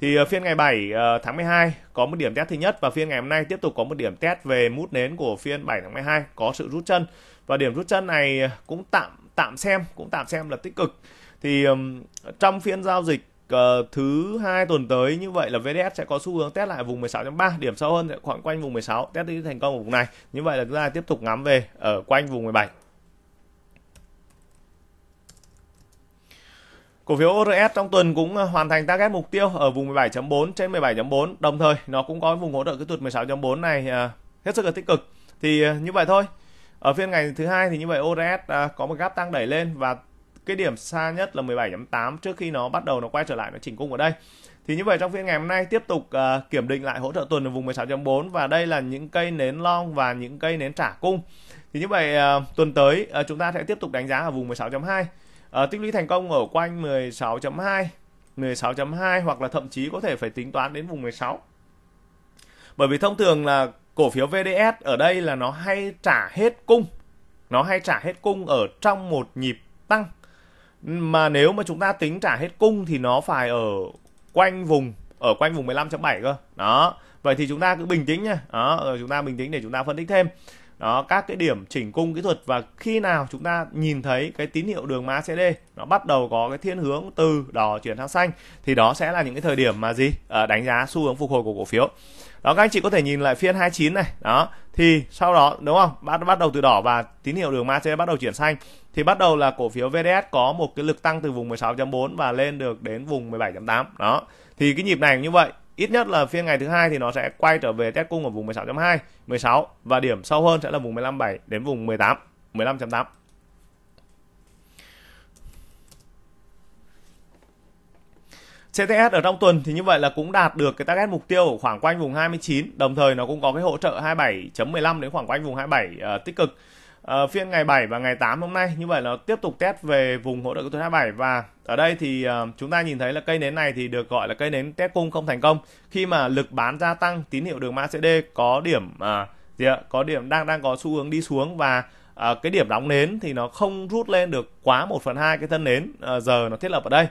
thì uh, phiên ngày 7 uh, tháng 12 có một điểm test thứ nhất và phiên ngày hôm nay tiếp tục có một điểm test về mút nến của phiên 7 tháng 12 có sự rút chân và điểm rút chân này cũng tạm tạm xem cũng tạm xem là tích cực thì um, trong phiên giao dịch Ờ, thứ hai tuần tới như vậy là VDS sẽ có xu hướng test lại vùng 16.3 điểm sâu hơn khoảng quanh vùng 16 test đi thành công ở vùng này như vậy là chúng ta tiếp tục ngắm về ở quanh vùng 17 Cổ phiếu ORS trong tuần cũng ờ, hoàn thành target mục tiêu ở vùng 17.4 trên 17.4, đồng thời nó cũng có vùng hỗ trợ kỹ thuật 16.4 này ờ, hết sức là tích cực. Thì như vậy thôi. Ở phiên ngày thứ hai thì như vậy ORS có một gap tăng đẩy lên và cái điểm xa nhất là 17.8 trước khi nó bắt đầu nó quay trở lại nó chỉnh cung ở đây thì như vậy trong phiên ngày hôm nay tiếp tục uh, kiểm định lại hỗ trợ tuần ở vùng 16.4 và đây là những cây nến long và những cây nến trả cung thì như vậy uh, tuần tới uh, chúng ta sẽ tiếp tục đánh giá ở vùng 16.2 uh, tích lũy thành công ở quanh 16.2 16.2 hoặc là thậm chí có thể phải tính toán đến vùng 16 bởi vì thông thường là cổ phiếu VDS ở đây là nó hay trả hết cung nó hay trả hết cung ở trong một nhịp tăng mà nếu mà chúng ta tính trả hết cung thì nó phải ở quanh vùng ở quanh vùng 15.7 cơ đó vậy thì chúng ta cứ bình tĩnh nhá đó rồi chúng ta bình tĩnh để chúng ta phân tích thêm đó các cái điểm chỉnh cung kỹ thuật và khi nào chúng ta nhìn thấy cái tín hiệu đường má CD nó bắt đầu có cái thiên hướng từ đỏ chuyển sang xanh thì đó sẽ là những cái thời điểm mà gì à, đánh giá xu hướng phục hồi của cổ phiếu đó các anh chị có thể nhìn lại phiên 29 này đó thì sau đó đúng không bắt bắt đầu từ đỏ và tín hiệu đường ma sẽ bắt đầu chuyển xanh thì bắt đầu là cổ phiếu VDS có một cái lực tăng từ vùng 16.4 và lên được đến vùng 17.8 đó thì cái nhịp này như vậy ít nhất là phiên ngày thứ hai thì nó sẽ quay trở về test cung ở vùng 16.2 16 và điểm sâu hơn sẽ là vùng 15.7 đến vùng 18 15.8 CTS ở trong tuần thì như vậy là cũng đạt được cái target mục tiêu khoảng quanh vùng 29, đồng thời nó cũng có cái hỗ trợ 27.15 đến khoảng quanh vùng 27 uh, ờ, tích cực. À, phiên ngày 7 và ngày 8 hôm nay như vậy là tiếp tục test về vùng hỗ trợ kỹ thuật H7 và ở đây thì uh, chúng ta nhìn thấy là cây nến này thì được gọi là cây nến test cung không thành công khi mà lực bán gia tăng tín hiệu đường mã CD có điểm uh, gì ạ? có điểm đang đang có xu hướng đi xuống và uh, cái điểm đóng nến thì nó không rút lên được quá 1 phần 2 cái thân nến uh, giờ nó thiết lập ở đây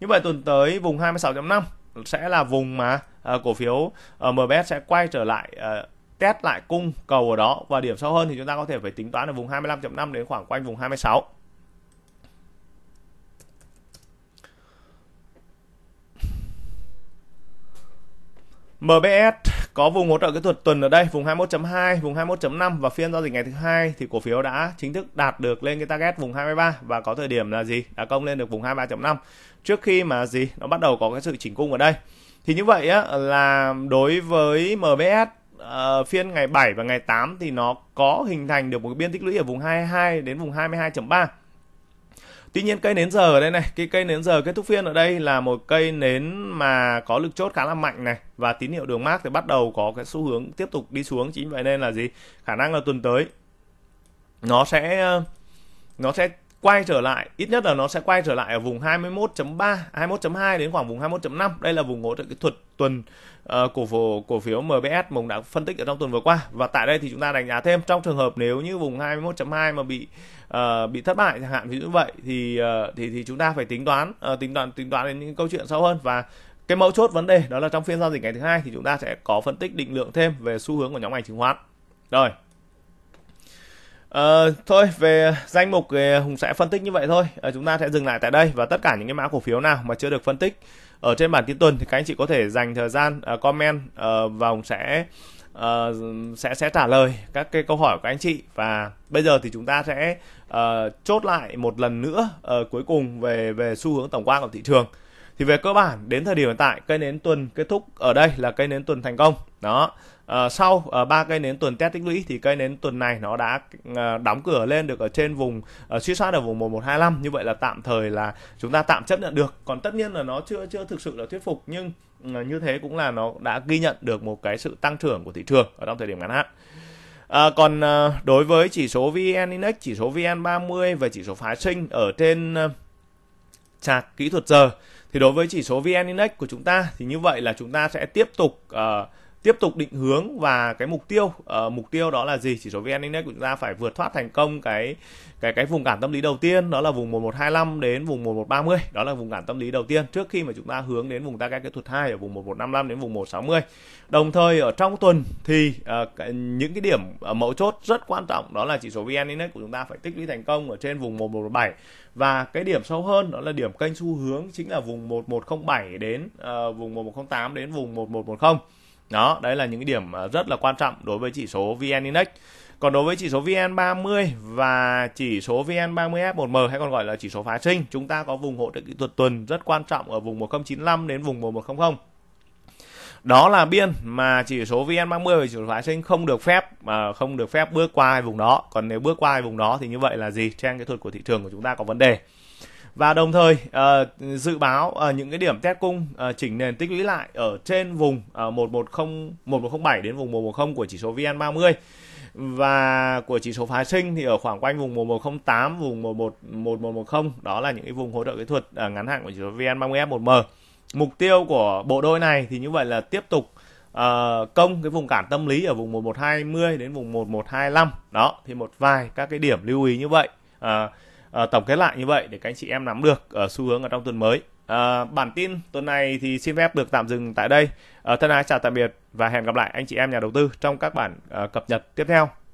như vậy tuần tới vùng 26.5 sẽ là vùng mà uh, cổ phiếu uh, MBS sẽ quay trở lại uh, test lại cung cầu ở đó và điểm sâu hơn thì chúng ta có thể phải tính toán ở vùng 25.5 đến khoảng quanh vùng 26. MBS có vùng hỗ trợ kỹ thuật tuần ở đây, vùng 21.2, vùng 21.5 và phiên giao dịch ngày thứ hai thì cổ phiếu đã chính thức đạt được lên cái target vùng 23 và có thời điểm là gì? Đã công lên được vùng 23.5 trước khi mà gì? Nó bắt đầu có cái sự chỉnh cung ở đây. Thì như vậy á, là đối với MBS uh, phiên ngày 7 và ngày 8 thì nó có hình thành được một cái biên tích lũy ở vùng 22 đến vùng 22.3. Tuy nhiên cây nến giờ ở đây này, cái cây nến giờ kết thúc phiên ở đây là một cây nến mà có lực chốt khá là mạnh này và tín hiệu đường mát thì bắt đầu có cái xu hướng tiếp tục đi xuống chính vậy nên là gì? Khả năng là tuần tới nó sẽ nó sẽ quay trở lại ít nhất là nó sẽ quay trở lại ở vùng 21.3 21.2 đến khoảng vùng 21.5 đây là vùng hỗ trợ kỹ thuật tuần uh, cổ phiếu cổ phiếu MBS mùng đã phân tích ở trong tuần vừa qua và tại đây thì chúng ta đánh giá thêm trong trường hợp nếu như vùng 21.2 mà bị uh, bị thất bại chẳng hạn như vậy thì uh, thì thì chúng ta phải tính toán uh, tính toán tính toán đến những câu chuyện sâu hơn và cái mẫu chốt vấn đề đó là trong phiên giao dịch ngày thứ hai thì chúng ta sẽ có phân tích định lượng thêm về xu hướng của nhóm ngành chứng khoán rồi Ờ, thôi về danh mục thì Hùng sẽ phân tích như vậy thôi. Ờ, chúng ta sẽ dừng lại tại đây và tất cả những cái mã cổ phiếu nào mà chưa được phân tích ở trên bản tin tuần thì các anh chị có thể dành thời gian uh, comment uh, và Hùng sẽ uh, sẽ sẽ trả lời các cái câu hỏi của các anh chị và bây giờ thì chúng ta sẽ uh, chốt lại một lần nữa uh, cuối cùng về về xu hướng tổng quan của thị trường thì về cơ bản đến thời điểm hiện tại cây nến tuần kết thúc ở đây là cây nến tuần thành công đó à, sau ờ, ba à, cây nến tuần test tích lũy thì cây nến tuần này nó đã à, đóng cửa lên được ở trên vùng à, suy soát ở vùng 1125 như vậy là tạm thời là chúng ta tạm chấp nhận được còn tất nhiên là nó chưa chưa thực sự là thuyết phục nhưng à, như thế cũng là nó đã ghi nhận được một cái sự tăng trưởng của thị trường ở trong thời điểm ngắn hạn À, còn à, đối với chỉ số VN Index, chỉ số VN30 và chỉ số phái sinh ở trên à, chart kỹ thuật giờ thì đối với chỉ số VN Index của chúng ta thì như vậy là chúng ta sẽ tiếp tục uh, tiếp tục định hướng và cái mục tiêu uh, mục tiêu đó là gì chỉ số vn index của chúng ta phải vượt thoát thành công cái cái cái vùng cản tâm lý đầu tiên đó là vùng 1125 đến vùng 1130 đó là vùng cản tâm lý đầu tiên trước khi mà chúng ta hướng đến vùng target kỹ thuật hai ở vùng 1155 đến vùng 160 đồng thời ở trong tuần thì uh, những cái điểm uh, mẫu chốt rất quan trọng đó là chỉ số vn index của chúng ta phải tích lũy thành công ở trên vùng 1117 và cái điểm sâu hơn đó là điểm kênh xu hướng chính là vùng 1107 đến uh, vùng 1108 đến vùng 1110 đó, đấy là những điểm à, rất là quan trọng đối với chỉ số VN Index. Còn đối với chỉ số VN30 và chỉ số VN30F1M hay còn gọi là chỉ số phá sinh, chúng ta có vùng hỗ trợ kỹ thuật tuần rất quan trọng ở vùng 1095 đến vùng 1100 đó là biên mà chỉ số VN30 và chỉ số phái sinh không được phép mà không được phép bước qua vùng đó. Còn nếu bước qua vùng đó thì như vậy là gì? Trang kỹ thuật của thị trường của chúng ta có vấn đề và đồng thời uh, dự báo uh, những cái điểm test cung uh, chỉnh nền tích lũy lại ở trên vùng uh, 110 1107 đến vùng 110 của chỉ số VN30 và của chỉ số phái sinh thì ở khoảng quanh vùng 1108 vùng 11 1110 đó là những cái vùng hỗ trợ kỹ thuật uh, ngắn hạn của chỉ số VN30F1M mục tiêu của bộ đôi này thì như vậy là tiếp tục uh, công cái vùng cản tâm lý ở vùng 1120 đến vùng 1125 đó thì một vài các cái điểm lưu ý như vậy uh, Ờ, tổng kết lại như vậy để các anh chị em nắm được ở ờ, xu hướng ở trong tuần mới ờ, bản tin tuần này thì xin phép được tạm dừng tại đây thân ái chào tạm biệt và hẹn gặp lại anh chị em nhà đầu tư trong các bản cập nhật tiếp theo